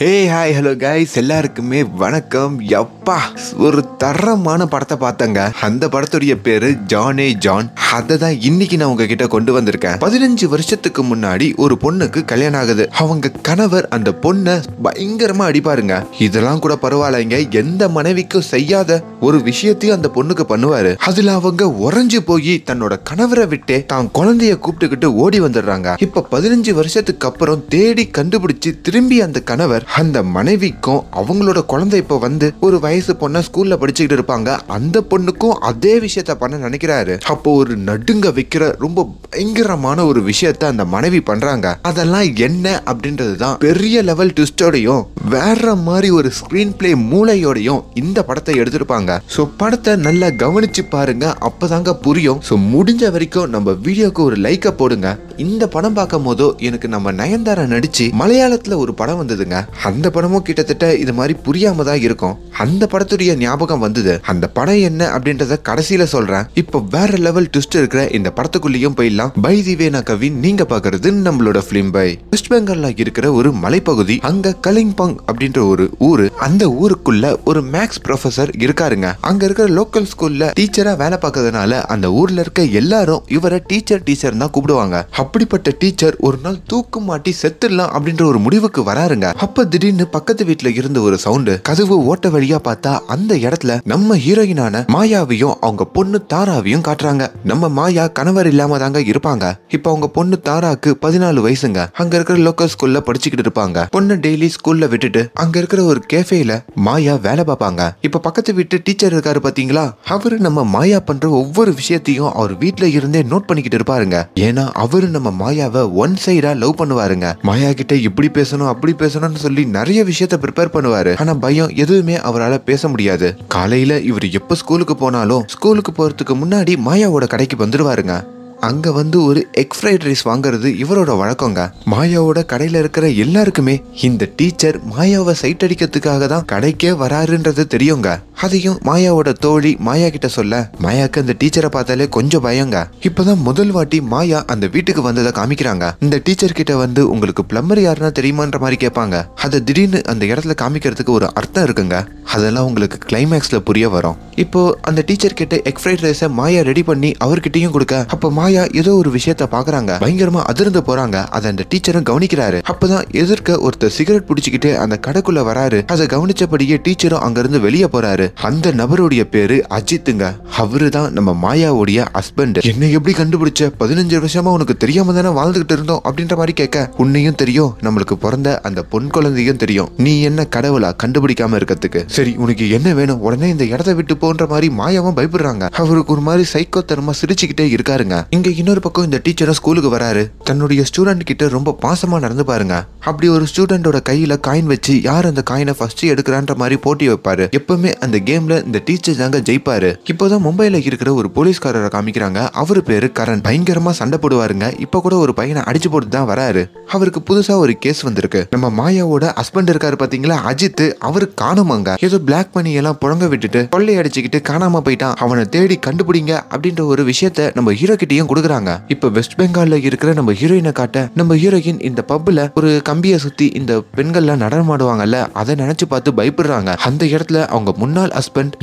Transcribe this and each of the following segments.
hey hi hello guys எல்லாருக்குமே வணக்கம் எப்பா ஒரு தரமான படத்தை பார்த்தங்க அந்த படத்துடைய பேரு ஜானே ஜான் அதை தான் இன்னைக்கு நான் உங்ககிட்ட கொண்டு வந்திருக்கேன் பதினஞ்சு வருஷத்துக்கு முன்னாடி ஒரு பொண்ணுக்கு கல்யாணம் ஆகுது அவங்க கணவர் அந்த பொண்ணை பயங்கரமா அடிப்பாருங்க இதெல்லாம் கூட பரவாயில்லைங்க எந்த மனைவிக்கும் செய்யாத ஒரு விஷயத்தையும் அந்த பொண்ணுக்கு பண்ணுவாரு அதுல அவங்க உறைஞ்சு போய் தன்னோட கணவரை விட்டே தான் குழந்தைய கூப்பிட்டுக்கிட்டு ஓடி வந்துடுறாங்க இப்ப பதினஞ்சு வருஷத்துக்கு அப்புறம் தேடி கண்டுபிடிச்சு திரும்பி அந்த கணவர் அந்த மனைவிக்கும் அவங்களோட குழந்தை இப்போ வந்து ஒரு வயசு பொண்ணை ஸ்கூல்ல படிச்சுக்கிட்டு இருப்பாங்க அந்த பொண்ணுக்கும் அதே விஷயத்த பண்ண நினைக்கிறாரு அப்போ ஒரு நடுங்க வைக்கிற ரொம்ப பயங்கரமான ஒரு விஷயத்த அந்த மனைவி பண்றாங்க அதெல்லாம் என்ன அப்படின்றது தான் பெரிய லெவல் ட்விஸ்டோடையும் வேற மாதிரி ஒரு ஸ்கிரீன் பிளே மூளையோடையும் இந்த படத்தை எடுத்திருப்பாங்க ஸோ படத்தை நல்லா கவனிச்சு பாருங்க அப்பதாங்க புரியும் ஸோ முடிஞ்ச வரைக்கும் நம்ம வீடியோக்கு ஒரு லைக்கை போடுங்க இந்த படம் பார்க்கும் போதோ எனக்கு நம்ம நயன்தாரா நடிச்சு மலையாளத்துல ஒரு படம் வந்ததுங்க அந்த படமும் கிட்டத்தட்ட இது மாதிரி புரியாம தான் இருக்கும் அந்த படத்துடைய ஞாபகம் வந்தது அந்த படம் என்ன அப்படின்றத கடைசியில சொல்றேன் இப்போ வேற லெவல் ட்விஸ்ட் இருக்கிற இந்த படத்துக்குள்ளேயும் போயிடலாம் பை திவே நான் கவின் நீங்க பாக்குறது நம்மளோட பிலிம் பை வெஸ்ட் பெங்கால்ல இருக்கிற ஒரு மலைப்பகுதி அங்க பங் அப்படின்ற ஒரு ஊரு அந்த ஊருக்குள்ள ஒரு மேக்ஸ் ப்ரொஃபசர் இருக்காருங்க அங்க இருக்கிற லோக்கல் ஸ்கூல்ல டீச்சரா வேலை பார்க்கறதுனால அந்த ஊர்ல இருக்க எல்லாரும் இவரை டீச்சர் டீச்சர் தான் கூப்பிடுவாங்க அப்படிப்பட்ட டீச்சர் ஒரு நாள் தூக்கு மாட்டி செத்துடலாம் அப்படின்ற ஒரு முடிவுக்கு வராருங்க அப்ப திடீர்னு பக்கத்து வீட்டுல இருந்த ஒரு சவுண்டு கதவு ஓட்ட வழியா பார்த்தா அந்த இடத்துல நம்ம ஹீரோயினான மாயாவையும் அவங்க பொண்ணு தாராவையும் காட்டுறாங்க நம்ம மாயா கணவர் இல்லாம தாங்க இருப்பாங்க இப்ப அவங்க பொண்ணு தாராக்கு பதினாலு வயசுங்க அங்க இருக்கிற லோக்கல் ஸ்கூல்ல படிச்சுக்கிட்டு இருப்பாங்க பொண்ணு டெய்லி ஸ்கூல்ல விட்டுட்டு அங்க இருக்கிற ஒரு கேஃபேல மாயா வேலை பார்ப்பாங்க இப்ப பக்கத்து வீட்டு டீச்சர் இருக்காரு பாத்தீங்களா அவரு நம்ம மாயா பண்ற ஒவ்வொரு விஷயத்தையும் அவர் வீட்டுல இருந்தே நோட் பண்ணிக்கிட்டு இருப்பாருங்க ஏன்னா அவரு நம்ம மாயாவை ஒன் சைடா லவ் பண்ணுவாருங்க மாயா கிட்ட இப்படி பேசணும் அப்படி பேசணும்னு சொல்லி சொல்லி நிறைய விஷயத்த ப்ரிப்பேர் பண்ணுவாரு ஆனா பயம் எதுவுமே அவரால் பேச முடியாது காலையில இவர் எப்ப ஸ்கூலுக்கு போனாலும் ஸ்கூலுக்கு போறதுக்கு முன்னாடி மாயாவோட கடைக்கு வந்துடுவாருங்க அங்கே வந்து ஒரு எக் ஃப்ரைட் ரைஸ் வாங்குறது இவரோட வழக்கங்க மாயாவோட கடையில் இருக்கிற எல்லாருக்குமே இந்த டீச்சர் மாயாவை சைட் அடிக்கிறதுக்காக தான் கடைக்கே வராருன்றது தெரியுங்க அதையும் மாயாவோட தோழி மாயா கிட்ட சொல்ல மாயாக்கு அந்த டீச்சரை பார்த்தாலே கொஞ்சம் பயங்க இப்பதான் முதல் வாட்டி மாயா அந்த வீட்டுக்கு வந்ததை காமிக்கிறாங்க இந்த டீச்சர் கிட்ட வந்து உங்களுக்கு பிளம்பர் யாருன்னா தெரியுமான்ற மாதிரி கேட்பாங்க அதை திடீர்னு அந்த இடத்துல காமிக்கிறதுக்கு ஒரு அர்த்தம் இருக்குங்க அதெல்லாம் உங்களுக்கு கிளைமேக்ஸ்ல புரிய வரும் இப்போ அந்த டீச்சர் கிட்ட எக் ஃப்ரைட் ரைஸை மாயா ரெடி பண்ணி அவர்கிட்டயும் கொடுக்க அப்போ மா மாயா ஏதோ ஒரு விஷயத்த பாக்குறாங்க பயங்கரமா அதிர்ந்து போறாங்க அதை அந்த டீச்சரும் கவனிக்கிறாரு அப்பதான் எதிர்க்க ஒருத்தர் சிகரெட் பிடிச்சிக்கிட்டு அந்த கடைக்குள்ள வராரு அதை கவனிச்சபடியே டீச்சரும் அங்கிருந்து வெளியே போறாரு அந்த நபருடைய பேரு அஜித்துங்க அவரு தான் நம்ம மாயாவுடைய ஹஸ்பண்ட் என்ன எப்படி கண்டுபிடிச்ச பதினஞ்சு வருஷமா உனக்கு தெரியாம தானே வாழ்ந்துகிட்டு இருந்தோம் அப்படின்ற மாதிரி கேட்க உன்னையும் தெரியும் நம்மளுக்கு பிறந்த அந்த பொன் குழந்தையும் தெரியும் நீ என்ன கடவுளா கண்டுபிடிக்காம இருக்கிறதுக்கு சரி உனக்கு என்ன வேணும் உடனே இந்த இடத்த விட்டு போன்ற மாதிரி மாயாவும் பயப்படுறாங்க அவருக்கு ஒரு மாதிரி சைக்கோ தரமா சிரிச்சுக்கிட்டே இருக்காருங்க இங்க இன்னொரு பக்கம் இந்த டீச்சரும் ஸ்கூலுக்கு வராரு தன்னுடைய ஸ்டூடெண்ட் கிட்ட ரொம்ப பாசமா நடந்து பாருங்க அப்படி ஒரு ஸ்டூடெண்டோட கையில காயின் வச்சு யார் அந்த காயினை ஃபர்ஸ்ட் எடுக்கிறான்ற மாதிரி போட்டி வைப்பாரு எப்பவுமே அந்த கேம்ல இந்த டீச்சர் தாங்க ஜெயிப்பாரு இப்போதான் மும்பையில் இருக்கிற ஒரு போலீஸ்காரரை காமிக்கிறாங்க அவர் பேரு கரண் பயங்கரமாக சண்டை போடுவாருங்க இப்போ கூட ஒரு பையனை அடிச்சு போட்டு தான் வராரு அவருக்கு புதுசாக ஒரு கேஸ் வந்திருக்கு நம்ம மாயாவோட ஹஸ்பண்ட் இருக்காரு பார்த்தீங்களா அஜித் அவர் காணுமாங்க ஏதோ பிளாக் மணி எல்லாம் புழங்க விட்டுட்டு கொள்ளை அடிச்சுக்கிட்டு காணாமல் போயிட்டான் அவனை தேடி கண்டுபிடிங்க அப்படின்ற ஒரு விஷயத்த நம்ம ஹீரோ கிட்டையும் கொடுக்குறாங்க இப்போ வெஸ்ட் பெங்காலில் இருக்கிற நம்ம ஹீரோயினை காட்ட நம்ம ஹீரோயின் இந்த பப்பில் ஒரு கம்பியை சுற்றி இந்த பெண்கள்லாம் நடனமாடுவாங்கல்ல அதை நினைச்சு பார்த்து பயப்படுறாங்க அந்த இடத்துல அவங்க முன்னாள் ஹஸ்பண்ட்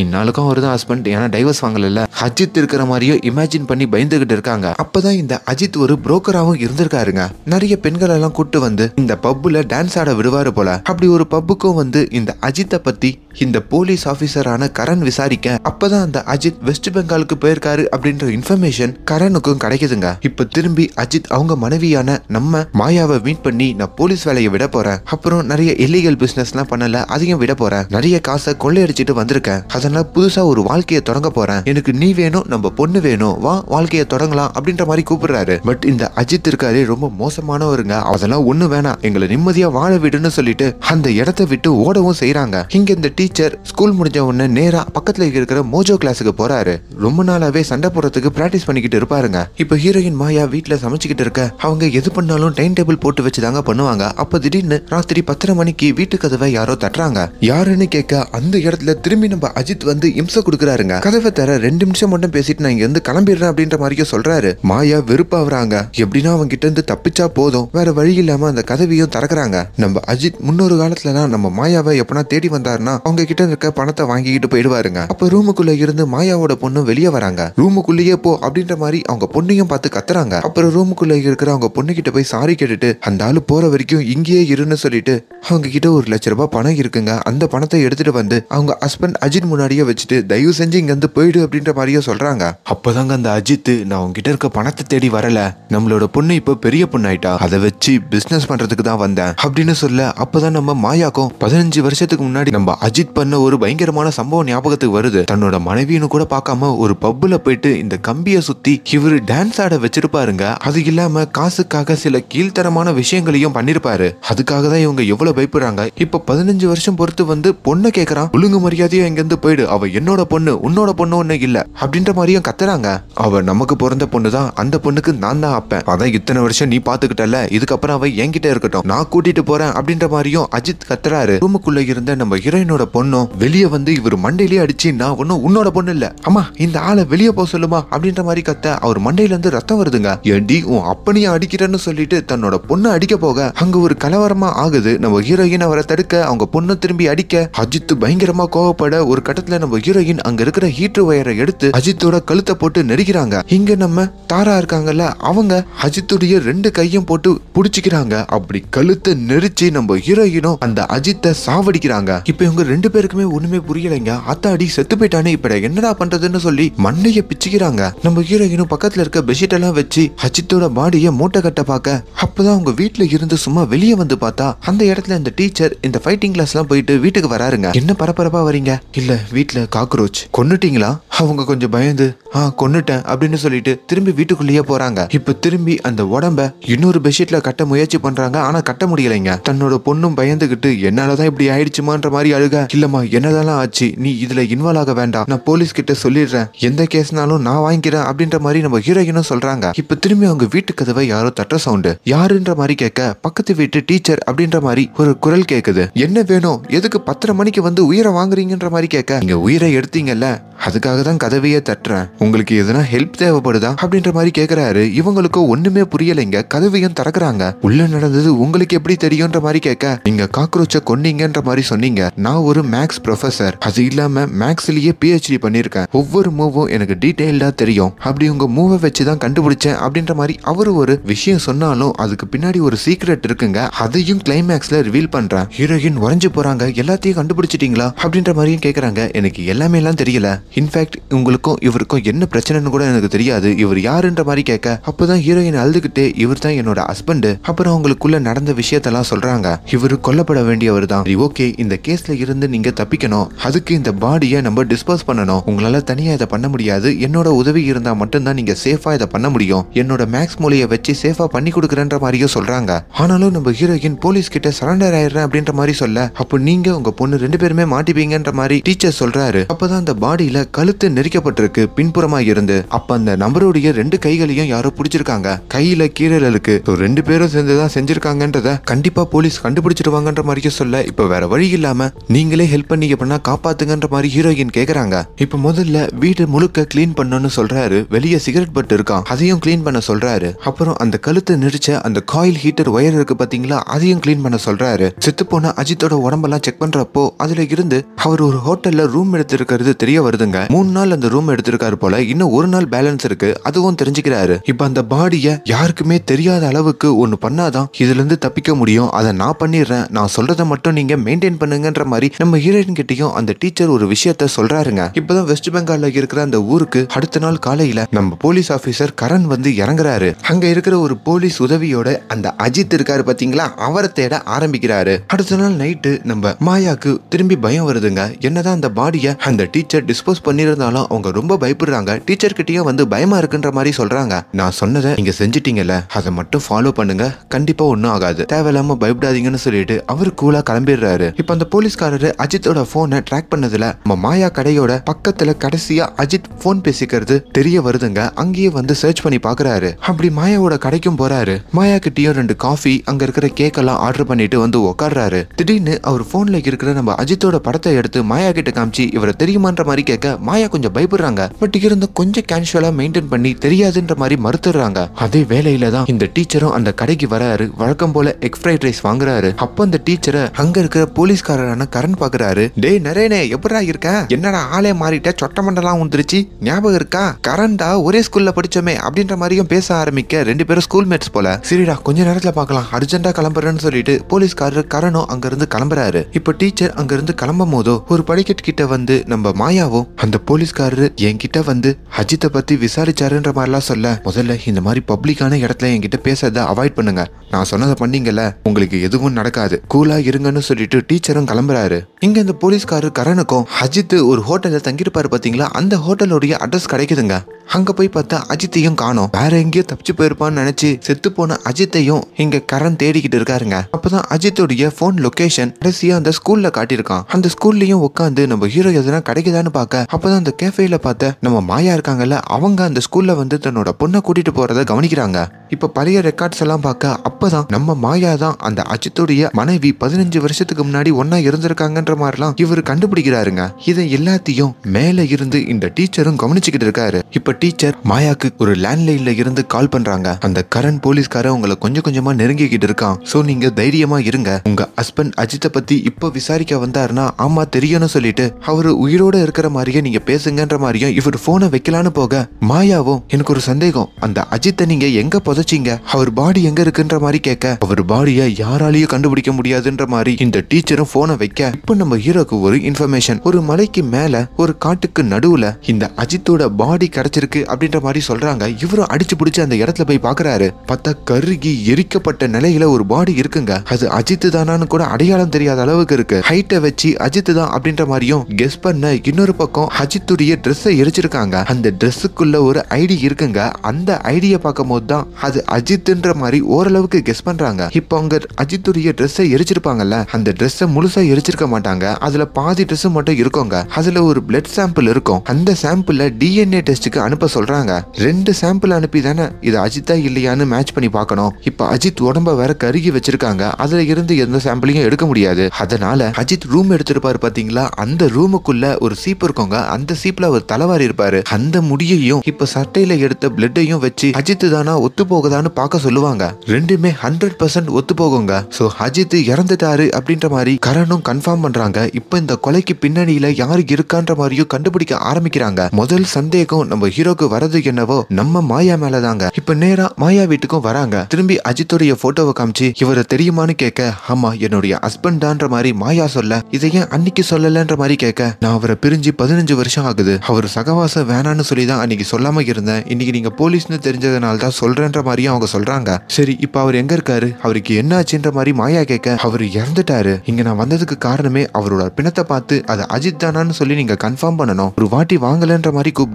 அவர் தான் ஹஸ்பண்ட் ஏன்னா டைவர்ஸ் வாங்க சொல்றாங்கல்ல அஜித் இருக்கிற மாதிரியோ இமேஜின் பண்ணி பயந்துகிட்டு இருக்காங்க அப்பதான் இந்த அஜித் ஒரு புரோக்கராகவும் இருந்திருக்காருங்க நிறைய பெண்கள் எல்லாம் கூட்டு வந்து இந்த பப்புல டான்ஸ் ஆட விடுவாரு போல அப்படி ஒரு பப்புக்கும் வந்து இந்த அஜித்தை பத்தி இந்த போலீஸ் ஆபீசரான கரண் விசாரிக்க அப்பதான் அந்த அஜித் வெஸ்ட் பெங்காலுக்கு போயிருக்காரு அப்படின்ற இன்ஃபர்மேஷன் கரனுக்கும் கிடைக்குதுங்க இப்ப திரும்பி அஜித் அவங்க மனைவியான நம்ம மாயாவை மீட் பண்ணி நான் போலீஸ் வேலையை விட போறேன் அப்புறம் நிறைய இல்லீகல் பிசினஸ் எல்லாம் பண்ணல அதையும் விட போறேன் நிறைய காசை கொள்ளையடிச்சிட்டு வந்திருக்கேன் அதனால புதுசா ஒரு வாழ்க்கையை தொடங்க போறேன் எனக்கு நீ வேணும் நம்ம பொண்ணு வேணும் வா வாழ்க்கையை தொடங்கலாம் அப்படின்ற மாதிரி கூப்பிடுறாரு பட் இந்த அஜித் இருக்காரு ரொம்ப மோசமானவருங்க அதெல்லாம் ஒண்ணு வேணாம் எங்களை நிம்மதியா வாழ விடுன்னு சொல்லிட்டு அந்த இடத்த விட்டு ஓடவும் செய்யறாங்க இங்க இந்த டீச்சர் ஸ்கூல் முடிஞ்ச உடனே நேரா பக்கத்துல இருக்கிற மோஜோ கிளாஸுக்கு போறாரு ரொம்ப நாளாவே சண்டை போடுறதுக்கு பிராக்டிஸ் பண்ணிக்கிட்டு இருப்பாருங்க இப்ப ஹீரோயின் மாயா வீட்டுல சமைச்சுக்கிட்டு இருக்க அவங்க எது பண்ணாலும் டைம் டேபிள் போட்டு வச்சுதாங்க பண்ணுவாங்க அப்ப திடீர்னு ராத்திரி பத்தரை மணிக்கு வீட்டு கதவை யாரோ தட்டுறாங்க யாருன்னு கேட்க அந்த இடத்துல திரும்பி நம்ம அஜித் வந்து இம்ச கொடுக்குறாருங்க கதவை தர ரெண்டு நிமிஷம் மட்டும் பேசிட்டு நான் இருந்து கிளம்பிடுறேன் அப்படின்ற மாதிரியும் சொல்றாரு மாயா வெறுப்பாகிறாங்க எப்படின்னா அவங்க கிட்ட இருந்து தப்பிச்சா போதும் வேற வழி இல்லாம அந்த கதவியும் திறக்கிறாங்க நம்ம அஜித் முன்னொரு காலத்துல நம்ம மாயாவை எப்பனா தேடி வந்தாருன்னா அவங்க கிட்ட இருக்க பணத்தை வாங்கிக்கிட்டு போயிடுவாருங்க அப்ப ரூமுக்குள்ள இருந்து மாயாவோட பொண்ணு வெளியே வராங்க ரூமுக்குள்ளேயே போ அப்படின்ற மாதிரி அவங்க பொண்ணையும் பார்த்து கத்துறாங்க அப்புறம் ரூமுக்குள்ள இருக்கிற அவங்க பொண்ணு கிட்ட போய் சாரி கேட்டுட்டு அந்த ஆளு போற வரைக்கும் இங்கேயே இருன்னு சொல்லிட்டு அவங்க கிட்ட ஒரு லட்ச ரூபாய் பணம் இருக்குங்க அந்த பணத்தை எடுத்துட்டு வந்து அவங்க ஹஸ்பண்ட் அஜித் முன்னாடியே வச்சுட்டு தயவு செஞ்சு இங்க இருந்து போயிடு விடு அப்படின்ற மாதிரியோ சொல்றாங்க அப்பதாங்க அந்த அஜித் நான் உங்ககிட்ட இருக்க பணத்தை தேடி வரல நம்மளோட பொண்ணு இப்ப பெரிய பொண்ணு ஆயிட்டா அதை வச்சு பிசினஸ் பண்றதுக்கு தான் வந்தேன் அப்படின்னு சொல்ல அப்பதான் நம்ம மாயாக்கும் பதினஞ்சு வருஷத்துக்கு முன்னாடி நம்ம அஜித் பண்ண ஒரு பயங்கரமான சம்பவம் ஞாபகத்துக்கு வருது தன்னோட மனைவின்னு கூட பார்க்காம ஒரு பப்புல போயிட்டு இந்த கம்பியை சுத்தி இவர் டான்ஸ் ஆட வச்சிருப்பாருங்க அது இல்லாம காசுக்காக சில கீழ்த்தரமான விஷயங்களையும் பண்ணிருப்பாரு அதுக்காக தான் இவங்க எவ்வளவு பயப்படுறாங்க இப்ப பதினஞ்சு வருஷம் பொறுத்து வந்து பொண்ணை கேக்குறான் ஒழுங்கு மரியாதையோ இங்க இருந்து போயிடு அவ என்னோட பொண்ணு உன்னோட பொண்ணு பொண்ணு இல்ல அப்படின்ற மாதிரியும் கத்துறாங்க அவ நமக்கு பிறந்த பொண்ணு தான் அந்த பொண்ணுக்கு நான் தான் அப்பேன் அதான் இத்தனை வருஷம் நீ பாத்துக்கிட்டல இதுக்கப்புறம் அவ என்கிட்ட இருக்கட்டும் நான் கூட்டிட்டு போறேன் அப்படின்ற மாதிரியும் அஜித் கத்துறாரு ரூமுக்குள்ள இருந்த நம்ம ஹீரோயினோட பொண்ணும் வெளியே வந்து இவர் மண்டையிலேயே அடிச்சு நான் ஒன்னும் உன்னோட பொண்ணு இல்ல ஆமா இந்த ஆளை வெளியே போக சொல்லுமா அப்படின்ற மாதிரி கத்த அவர் மண்டையில இருந்து ரத்தம் வருதுங்க ஏண்டி உன் அப்பனையும் அடிக்கிறேன்னு சொல்லிட்டு தன்னோட பொண்ணு அடிக்க போக அங்க ஒரு கலவரமா ஆகுது நம்ம ஹீரோயின் அவரை தடுக்க அவங்க பொண்ணு திரும்பி அடிக்க அஜித் பயங்கரமா கோவப்பட ஒரு கட்டத்துல நம்ம ஹீரோயின் அங்க இருக்கிற ஹீட்ரு வயரை எடுத்து அஜித்தோட கழுத்தை போட்டு நெருக்கிறாங்க இங்க நம்ம தாரா இருக்காங்கல்ல அவங்க அஜித்துடைய ரெண்டு கையும் போட்டு புடிச்சுக்கிறாங்க அப்படி கழுத்தை நெரிச்சு நம்ம ஹீரோயினும் அந்த அஜித்தை சாவடிக்கிறாங்க இப்ப இவங்க ரெண்டு பேருக்குமே ஒண்ணுமே புரியலைங்க அத்தாடி செத்து போயிட்டானே இப்ப என்னடா பண்றதுன்னு சொல்லி மண்ணைய பிச்சுக்கிறாங்க நம்ம ஹீரோயினும் பக்கத்துல இருக்க பெட்ஷீட் எல்லாம் வச்சு அஜித்தோட பாடிய மூட்டை கட்ட பார்க்க அப்பதான் அவங்க வீட்டுல இருந்து சும்மா வெளியே வந்து பார்த்தா அந்த இடத்துல இந்த டீச்சர் இந்த ஃபைட்டிங் கிளாஸ் எல்லாம் போயிட்டு வீட்டுக்கு வராருங்க என்ன பரபரப்பா வரீங்க இல்ல வீட்டுல காக்ரோச் கொண்டுட்டீங்களா அவங்க கொஞ்சம் பயந்து ஆ கொன்னுட்டேன் அப்படின்னு சொல்லிட்டு திரும்பி வீட்டுக்குள்ளேயே போறாங்க இப்ப திரும்பி அந்த உடம்ப இன்னொரு பெட்ஷீட்ல கட்ட முயற்சி பண்றாங்க ஆனா கட்ட முடியலைங்க தன்னோட பொண்ணும் பயந்துகிட்டு என்னாலதான் இப்படி ஆயிடுச்சுமான்ற மாதிரி அழுக இல்லம்மா என்னதெல்லாம் ஆச்சு நீ இதுல இன்வால்வ் ஆக வேண்டாம் நான் போலீஸ் கிட்ட சொல்லிடுறேன் எந்த கேஸ்னாலும் நான் வாங்கிக்கிறேன் அப்படின்ற மாதிரி நம்ம ஹீரோயினும் சொல்றாங்க இப்ப திரும்பி அவங்க வீட்டு கதவை யாரோ தட்ட சவுண்டு யாருன்ற மாதிரி கேட்க பக்கத்து வீட்டு டீச்சர் அப்படின்ற மாதிரி ஒரு குரல் கேக்குது என்ன வேணும் எதுக்கு பத்தரை மணிக்கு வந்து உயிரை வாங்குறீங்கன்ற மாதிரி கேட்க நீங்க உயிரை எடுத்தீங்கல்ல அதுக்காக தான் கதவையே தட்டுறேன் உங்களுக்கு எதுனா ஹெல்ப் தேவைப்படுதா அப்படின்ற மாதிரி கேக்குறாரு இவங்களுக்கு ஒண்ணுமே புரியலைங்க கதவையும் திறக்கிறாங்க உள்ள நடந்தது உங்களுக்கு எப்படி தெரியும்ன்ற மாதிரி கேட்க நீங்க காக்ரோச்ச கொன்னீங்கன்ற மாதிரி சொன்னீங்க நான் ஒரு மேக்ஸ் ப்ரொஃபசர் அது இல்லாம மேக்ஸ்லயே பிஹெச்டி பண்ணிருக்கேன் ஒவ்வொரு மூவும் எனக்கு டீடைல்டா தெரியும் அப்படி உங்க மூவை வச்சு தான் கண்டுபிடிச்சேன் அப்படின்ற மாதிரி அவரு ஒரு விஷயம் சொன்னாலும் அதுக்கு பின்னாடி ஒரு சீக்ரெட் இருக்குங்க அதையும் கிளைமேக்ஸ்ல ரிவீல் பண்றேன் ஹீரோயின் உறைஞ்சு போறாங்க எல்லாத்தையும் கண்டுபிடிச்சிட்டீங்களா அப்படின்ற மாதிரியும் கேக்குறாங்க எனக்கு எல்லாமே எல்லாம் தெரியல இன்ஃபேக்ட் இன்ஃபேக்ட் உங்களுக்கும் இவருக்கும் என்ன பிரச்சனைன்னு கூட எனக்கு தெரியாது இவர் யாருன்ற மாதிரி கேட்க அப்பதான் ஹீரோயின் அழுதுகிட்டே இவர் தான் என்னோட ஹஸ்பண்ட் அப்புறம் அவங்களுக்குள்ள நடந்த விஷயத்தெல்லாம் சொல்றாங்க இவர் கொல்லப்பட வேண்டியவர் தான் ஓகே இந்த கேஸ்ல இருந்து நீங்க தப்பிக்கணும் அதுக்கு இந்த பாடியை நம்ம டிஸ்போஸ் பண்ணணும் உங்களால தனியா இதை பண்ண முடியாது என்னோட உதவி இருந்தா மட்டும்தான் நீங்க சேஃபா இதை பண்ண முடியும் என்னோட மேக்ஸ் மூலையை வச்சு சேஃபா பண்ணி கொடுக்குறன்ற மாதிரியும் சொல்றாங்க ஆனாலும் நம்ம ஹீரோயின் போலீஸ் கிட்ட சரண்டர் ஆயிடுறேன் அப்படின்ற மாதிரி சொல்ல அப்போ நீங்க உங்க பொண்ணு ரெண்டு பேருமே மாட்டிப்பீங்கன்ற மாதிரி டீச்சர் சொல்றாரு அப்பதான் அந்த பாடியில கழு கழுத்து நெரிக்கப்பட்டிருக்கு பின்புறமா இருந்து அப்ப அந்த நபருடைய ரெண்டு கைகளையும் யாரோ பிடிச்சிருக்காங்க கையில கீழே இருக்கு ரெண்டு பேரும் சேர்ந்துதான் செஞ்சிருக்காங்கன்றத கண்டிப்பா போலீஸ் கண்டுபிடிச்சிருவாங்கன்ற மாதிரி சொல்ல இப்ப வேற வழி இல்லாம நீங்களே ஹெல்ப் பண்ணி அப்படின்னா காப்பாத்துங்கன்ற மாதிரி ஹீரோயின் கேக்குறாங்க இப்ப முதல்ல வீடு முழுக்க கிளீன் பண்ணணும்னு சொல்றாரு வெளியே சிகரெட் பட்டு இருக்கான் அதையும் கிளீன் பண்ண சொல்றாரு அப்புறம் அந்த கழுத்து நெரிச்ச அந்த காயில் ஹீட்டர் ஒயர் இருக்கு பாத்தீங்களா அதையும் கிளீன் பண்ண சொல்றாரு செத்து போன அஜித்தோட உடம்பெல்லாம் செக் பண்றப்போ அதுல இருந்து அவர் ஒரு ஹோட்டல்ல ரூம் இருக்கிறது தெரிய வருதுங்க மூணு மூணு நாள் அந்த ரூம் எடுத்திருக்காரு போல இன்னும் ஒரு நாள் பேலன்ஸ் இருக்கு அதுவும் தெரிஞ்சுக்கிறாரு இப்ப அந்த பாடியை யாருக்குமே தெரியாத அளவுக்கு ஒன்னு பண்ணாதான் இதுல இருந்து தப்பிக்க முடியும் அதை நான் பண்ணிடுறேன் நான் சொல்றதை மட்டும் நீங்க மெயின்டைன் பண்ணுங்கன்ற மாதிரி நம்ம ஹீரோயின் கிட்டயும் அந்த டீச்சர் ஒரு விஷயத்த சொல்றாருங்க இப்பதான் வெஸ்ட் பெங்கால்ல இருக்கிற அந்த ஊருக்கு அடுத்த நாள் காலையில நம்ம போலீஸ் ஆபீசர் கரண் வந்து இறங்குறாரு அங்க இருக்கிற ஒரு போலீஸ் உதவியோட அந்த அஜித் இருக்காரு பாத்தீங்களா அவரை தேட ஆரம்பிக்கிறாரு அடுத்த நாள் நைட்டு நம்ம மாயாக்கு திரும்பி பயம் வருதுங்க என்னதான் அந்த பாடிய அந்த டீச்சர் டிஸ்போஸ் பண்ணிரு இருந்தாலும் அவங்க ரொம்ப பயப்படுறாங்க கிட்டயும் வந்து பயமா இருக்குன்ற மாதிரி சொல்றாங்க நான் சொன்னதை நீங்க செஞ்சிட்டீங்கல்ல அதை மட்டும் ஃபாலோ பண்ணுங்க கண்டிப்பா ஒன்றும் ஆகாது தேவையில்லாம பயப்படாதீங்கன்னு சொல்லிட்டு அவர் கூலா கிளம்பிடுறாரு இப்போ அந்த போலீஸ்காரரு அஜித்தோட போனை ட்ராக் பண்ணதுல நம்ம மாயா கடையோட பக்கத்துல கடைசியா அஜித் போன் பேசிக்கிறது தெரிய வருதுங்க அங்கேயே வந்து சர்ச் பண்ணி பாக்குறாரு அப்படி மாயாவோட கடைக்கும் போறாரு மாயா கிட்டயும் ரெண்டு காஃபி அங்க இருக்கிற கேக் எல்லாம் ஆர்டர் பண்ணிட்டு வந்து உட்காடுறாரு திடீர்னு அவர் போன்ல இருக்கிற நம்ம அஜித்தோட படத்தை எடுத்து மாயா கிட்ட காமிச்சு இவரை தெரியுமான்ற மாதிரி கேட்க மாயா நிறைய கொஞ்சம் பயப்படுறாங்க பட் இருந்தும் கொஞ்சம் கேஷுவலா மெயின்டைன் பண்ணி தெரியாதுன்ற மாதிரி மறுத்துறாங்க அதே வேலையில தான் இந்த டீச்சரும் அந்த கடைக்கு வராரு வழக்கம் போல எக் ஃப்ரைட் ரைஸ் வாங்குறாரு அப்ப அந்த டீச்சரை அங்க இருக்கிற போலீஸ்காரரான கரண் பாக்குறாரு டேய் நரேனே எப்படா இருக்க என்னடா ஆளே மாறிட்ட மண்டலம் வந்துருச்சு ஞாபகம் இருக்கா கரண்டா ஒரே ஸ்கூல்ல படிச்சோமே அப்படின்ற மாதிரியும் பேச ஆரம்பிக்க ரெண்டு பேரும் ஸ்கூல் மேட்ஸ் போல சரிடா கொஞ்ச நேரத்துல பாக்கலாம் அர்ஜென்டா கிளம்புறேன்னு சொல்லிட்டு போலீஸ்காரர் கரணும் அங்க இருந்து கிளம்புறாரு இப்ப டீச்சர் அங்க இருந்து கிளம்பும் போதோ ஒரு படிக்கட் கிட்ட வந்து நம்ம மாயாவும் அந்த போலீஸ்காரரு என்கிட்ட வந்து அஜித்தை பத்தி விசாரிச்சாருன்ற மாதிரிலாம் சொல்ல முதல்ல இந்த மாதிரி பப்ளிக்கான இடத்துல என்கிட்ட பேசுறத அவாய்ட் பண்ணுங்க நான் சொன்னதை பண்ணீங்கல்ல உங்களுக்கு எதுவும் நடக்காது கூலா இருங்கன்னு சொல்லிட்டு டீச்சரும் கிளம்புறாரு இங்க இந்த போலீஸ்காரர் கரனுக்கும் அஜித் ஒரு ஹோட்டல்ல தங்கியிருப்பாரு பாத்தீங்களா அந்த ஹோட்டலுடைய அட்ரஸ் கிடைக்குதுங்க அங்க போய் பார்த்தா அஜித்தையும் காணும் வேற எங்கேயோ தப்பிச்சு போயிருப்பான்னு நினைச்சு செத்து போன அஜித்தையும் இங்க கரண் தேடிக்கிட்டு இருக்காருங்க அப்பதான் அஜித்துடைய போன் லொகேஷன் கடைசியா அந்த ஸ்கூல்ல காட்டியிருக்கான் அந்த ஸ்கூல்லயும் உட்காந்து நம்ம ஹீரோ எதுனா கிடைக்குதான்னு பார்க்க அப்பதான் அந்த கேஃபேல பார்த்த நம்ம மாயா இருக்காங்கல்ல அவங்க அந்த ஸ்கூல்ல வந்து தன்னோட பொண்ணை கூட்டிட்டு போறதை கவனிக்கிறாங்க இப்ப பழைய ரெக்கார்ட்ஸ் எல்லாம் பார்க்க அப்பதான் நம்ம மாயா தான் அந்த அஜித்துடைய மனைவி பதினஞ்சு வருஷத்துக்கு முன்னாடி ஒன்னா இருந்திருக்காங்கன்ற மாதிரிலாம் இவர் கண்டுபிடிக்கிறாருங்க இதை எல்லாத்தையும் மேல இருந்து இந்த டீச்சரும் கவனிச்சுக்கிட்டு இருக்காரு இப்ப டீச்சர் மாயாக்கு ஒரு லேண்ட்லைன்ல இருந்து கால் பண்றாங்க அந்த கரண் போலீஸ்கார உங்களை கொஞ்சம் கொஞ்சமா நெருங்கிக்கிட்டு இருக்கான் சோ நீங்க தைரியமா இருங்க உங்க ஹஸ்பண்ட் அஜித்தை பத்தி இப்போ விசாரிக்க வந்தாருன்னா ஆமா தெரியும்னு சொல்லிட்டு அவரு உயிரோட இருக்கிற மாதிரியே நீங்க பேசுங்கன்ற மாதிரியும் இவர் போனை வைக்கலான்னு போக மாயாவும் எனக்கு ஒரு சந்தேகம் அந்த அஜித்தை நீங்க எங்க புதைச்சிங்க அவர் பாடி எங்க இருக்குன்ற மாதிரி கேட்க அவர் பாடியை யாராலையும் கண்டுபிடிக்க முடியாதுன்ற மாதிரி இந்த டீச்சரும் போனை வைக்க இப்ப நம்ம ஹீரோக்கு ஒரு இன்ஃபர்மேஷன் ஒரு மலைக்கு மேல ஒரு காட்டுக்கு நடுவுல இந்த அஜித்தோட பாடி கிடைச்சிருக்கு இருக்கு அப்படின்ற மாதிரி சொல்றாங்க இவரும் அடிச்சு பிடிச்சி அந்த இடத்துல போய் பாக்குறாரு பார்த்தா கருகி எரிக்கப்பட்ட நிலையில ஒரு பாடி இருக்குங்க அது அஜித் தானான்னு கூட அடையாளம் தெரியாத அளவுக்கு இருக்கு ஹைட்டை வச்சு அஜித் தான் அப்படின்ற மாதிரியும் கெஸ் பண்ண இன்னொரு பக்கம் அஜித்துடைய ட்ரெஸ்ஸை எரிச்சிருக்காங்க அந்த ட்ரெஸ்ஸுக்குள்ள ஒரு ஐடி இருக்குங்க அந்த ஐடியை பார்க்கும் போது தான் அது அஜித்ன்ற மாதிரி ஓரளவுக்கு கெஸ் பண்றாங்க இப்போ அவங்க அஜித்துடைய ட்ரெஸ்ஸை எரிச்சிருப்பாங்கல்ல அந்த ட்ரெஸ்ஸை முழுசா எரிச்சிருக்க மாட்டாங்க அதுல பாதி ட்ரெஸ் மட்டும் இருக்குங்க அதுல ஒரு பிளட் சாம்பிள் இருக்கும் அந்த சாம்பிள் டிஎன்ஏ டெஸ்ட்டுக்கு அனு அனுப்ப சொல்றாங்க ரெண்டு சாம்பிள் அனுப்பி தானே இது அஜித்தா இல்லையான்னு மேட்ச் பண்ணி பார்க்கணும் இப்ப அஜித் உடம்ப வேற கருகி வச்சிருக்காங்க அதுல இருந்து எந்த சாம்பிளையும் எடுக்க முடியாது அதனால அஜித் ரூம் எடுத்திருப்பாரு பாத்தீங்களா அந்த ரூமுக்குள்ள ஒரு சீப் இருக்கோங்க அந்த சீப்ல அவர் தலைவாரி இருப்பாரு அந்த முடியையும் இப்ப சட்டையில எடுத்த பிளட்டையும் வச்சு அஜித் தானா ஒத்து போகுதான்னு பார்க்க சொல்லுவாங்க ரெண்டுமே ஹண்ட்ரட் பர்சன்ட் ஒத்து போகுங்க சோ அஜித் இறந்துட்டாரு அப்படின்ற மாதிரி கரணும் கன்ஃபார்ம் பண்றாங்க இப்ப இந்த கொலைக்கு பின்னணியில யாரு இருக்கான்ற மாதிரியும் கண்டுபிடிக்க ஆரம்பிக்கிறாங்க முதல் சந்தேகம் நம்ம ஹீரோ ஹீரோக்கு வரது என்னவோ நம்ம மாயா மேலதாங்க இப்ப நேரா மாயா வீட்டுக்கும் வராங்க திரும்பி அஜித்துடைய போட்டோவை காமிச்சு இவரை தெரியுமான்னு கேட்க ஆமா என்னுடைய ஹஸ்பண்டான்ற மாதிரி மாயா சொல்ல இதை ஏன் அன்னைக்கு சொல்லலன்ற மாதிரி கேட்க நான் அவரை பிரிஞ்சு பதினஞ்சு வருஷம் ஆகுது அவர் சகவாசம் வேணான்னு சொல்லி தான் அன்னைக்கு சொல்லாம இருந்தேன் இன்னைக்கு நீங்க போலீஸ்னு தெரிஞ்சதுனால தான் சொல்றேன்ற மாதிரியும் அவங்க சொல்றாங்க சரி இப்ப அவர் எங்க இருக்காரு அவருக்கு என்ன ஆச்சுன்ற மாதிரி மாயா கேட்க அவர் இறந்துட்டாரு இங்க நான் வந்ததுக்கு காரணமே அவரோட பிணத்தை பார்த்து அதை அஜித் தானான்னு சொல்லி நீங்க கன்ஃபார்ம் பண்ணணும் ஒரு வாட்டி வாங்கலன்ற மாதிரி கூப்பிட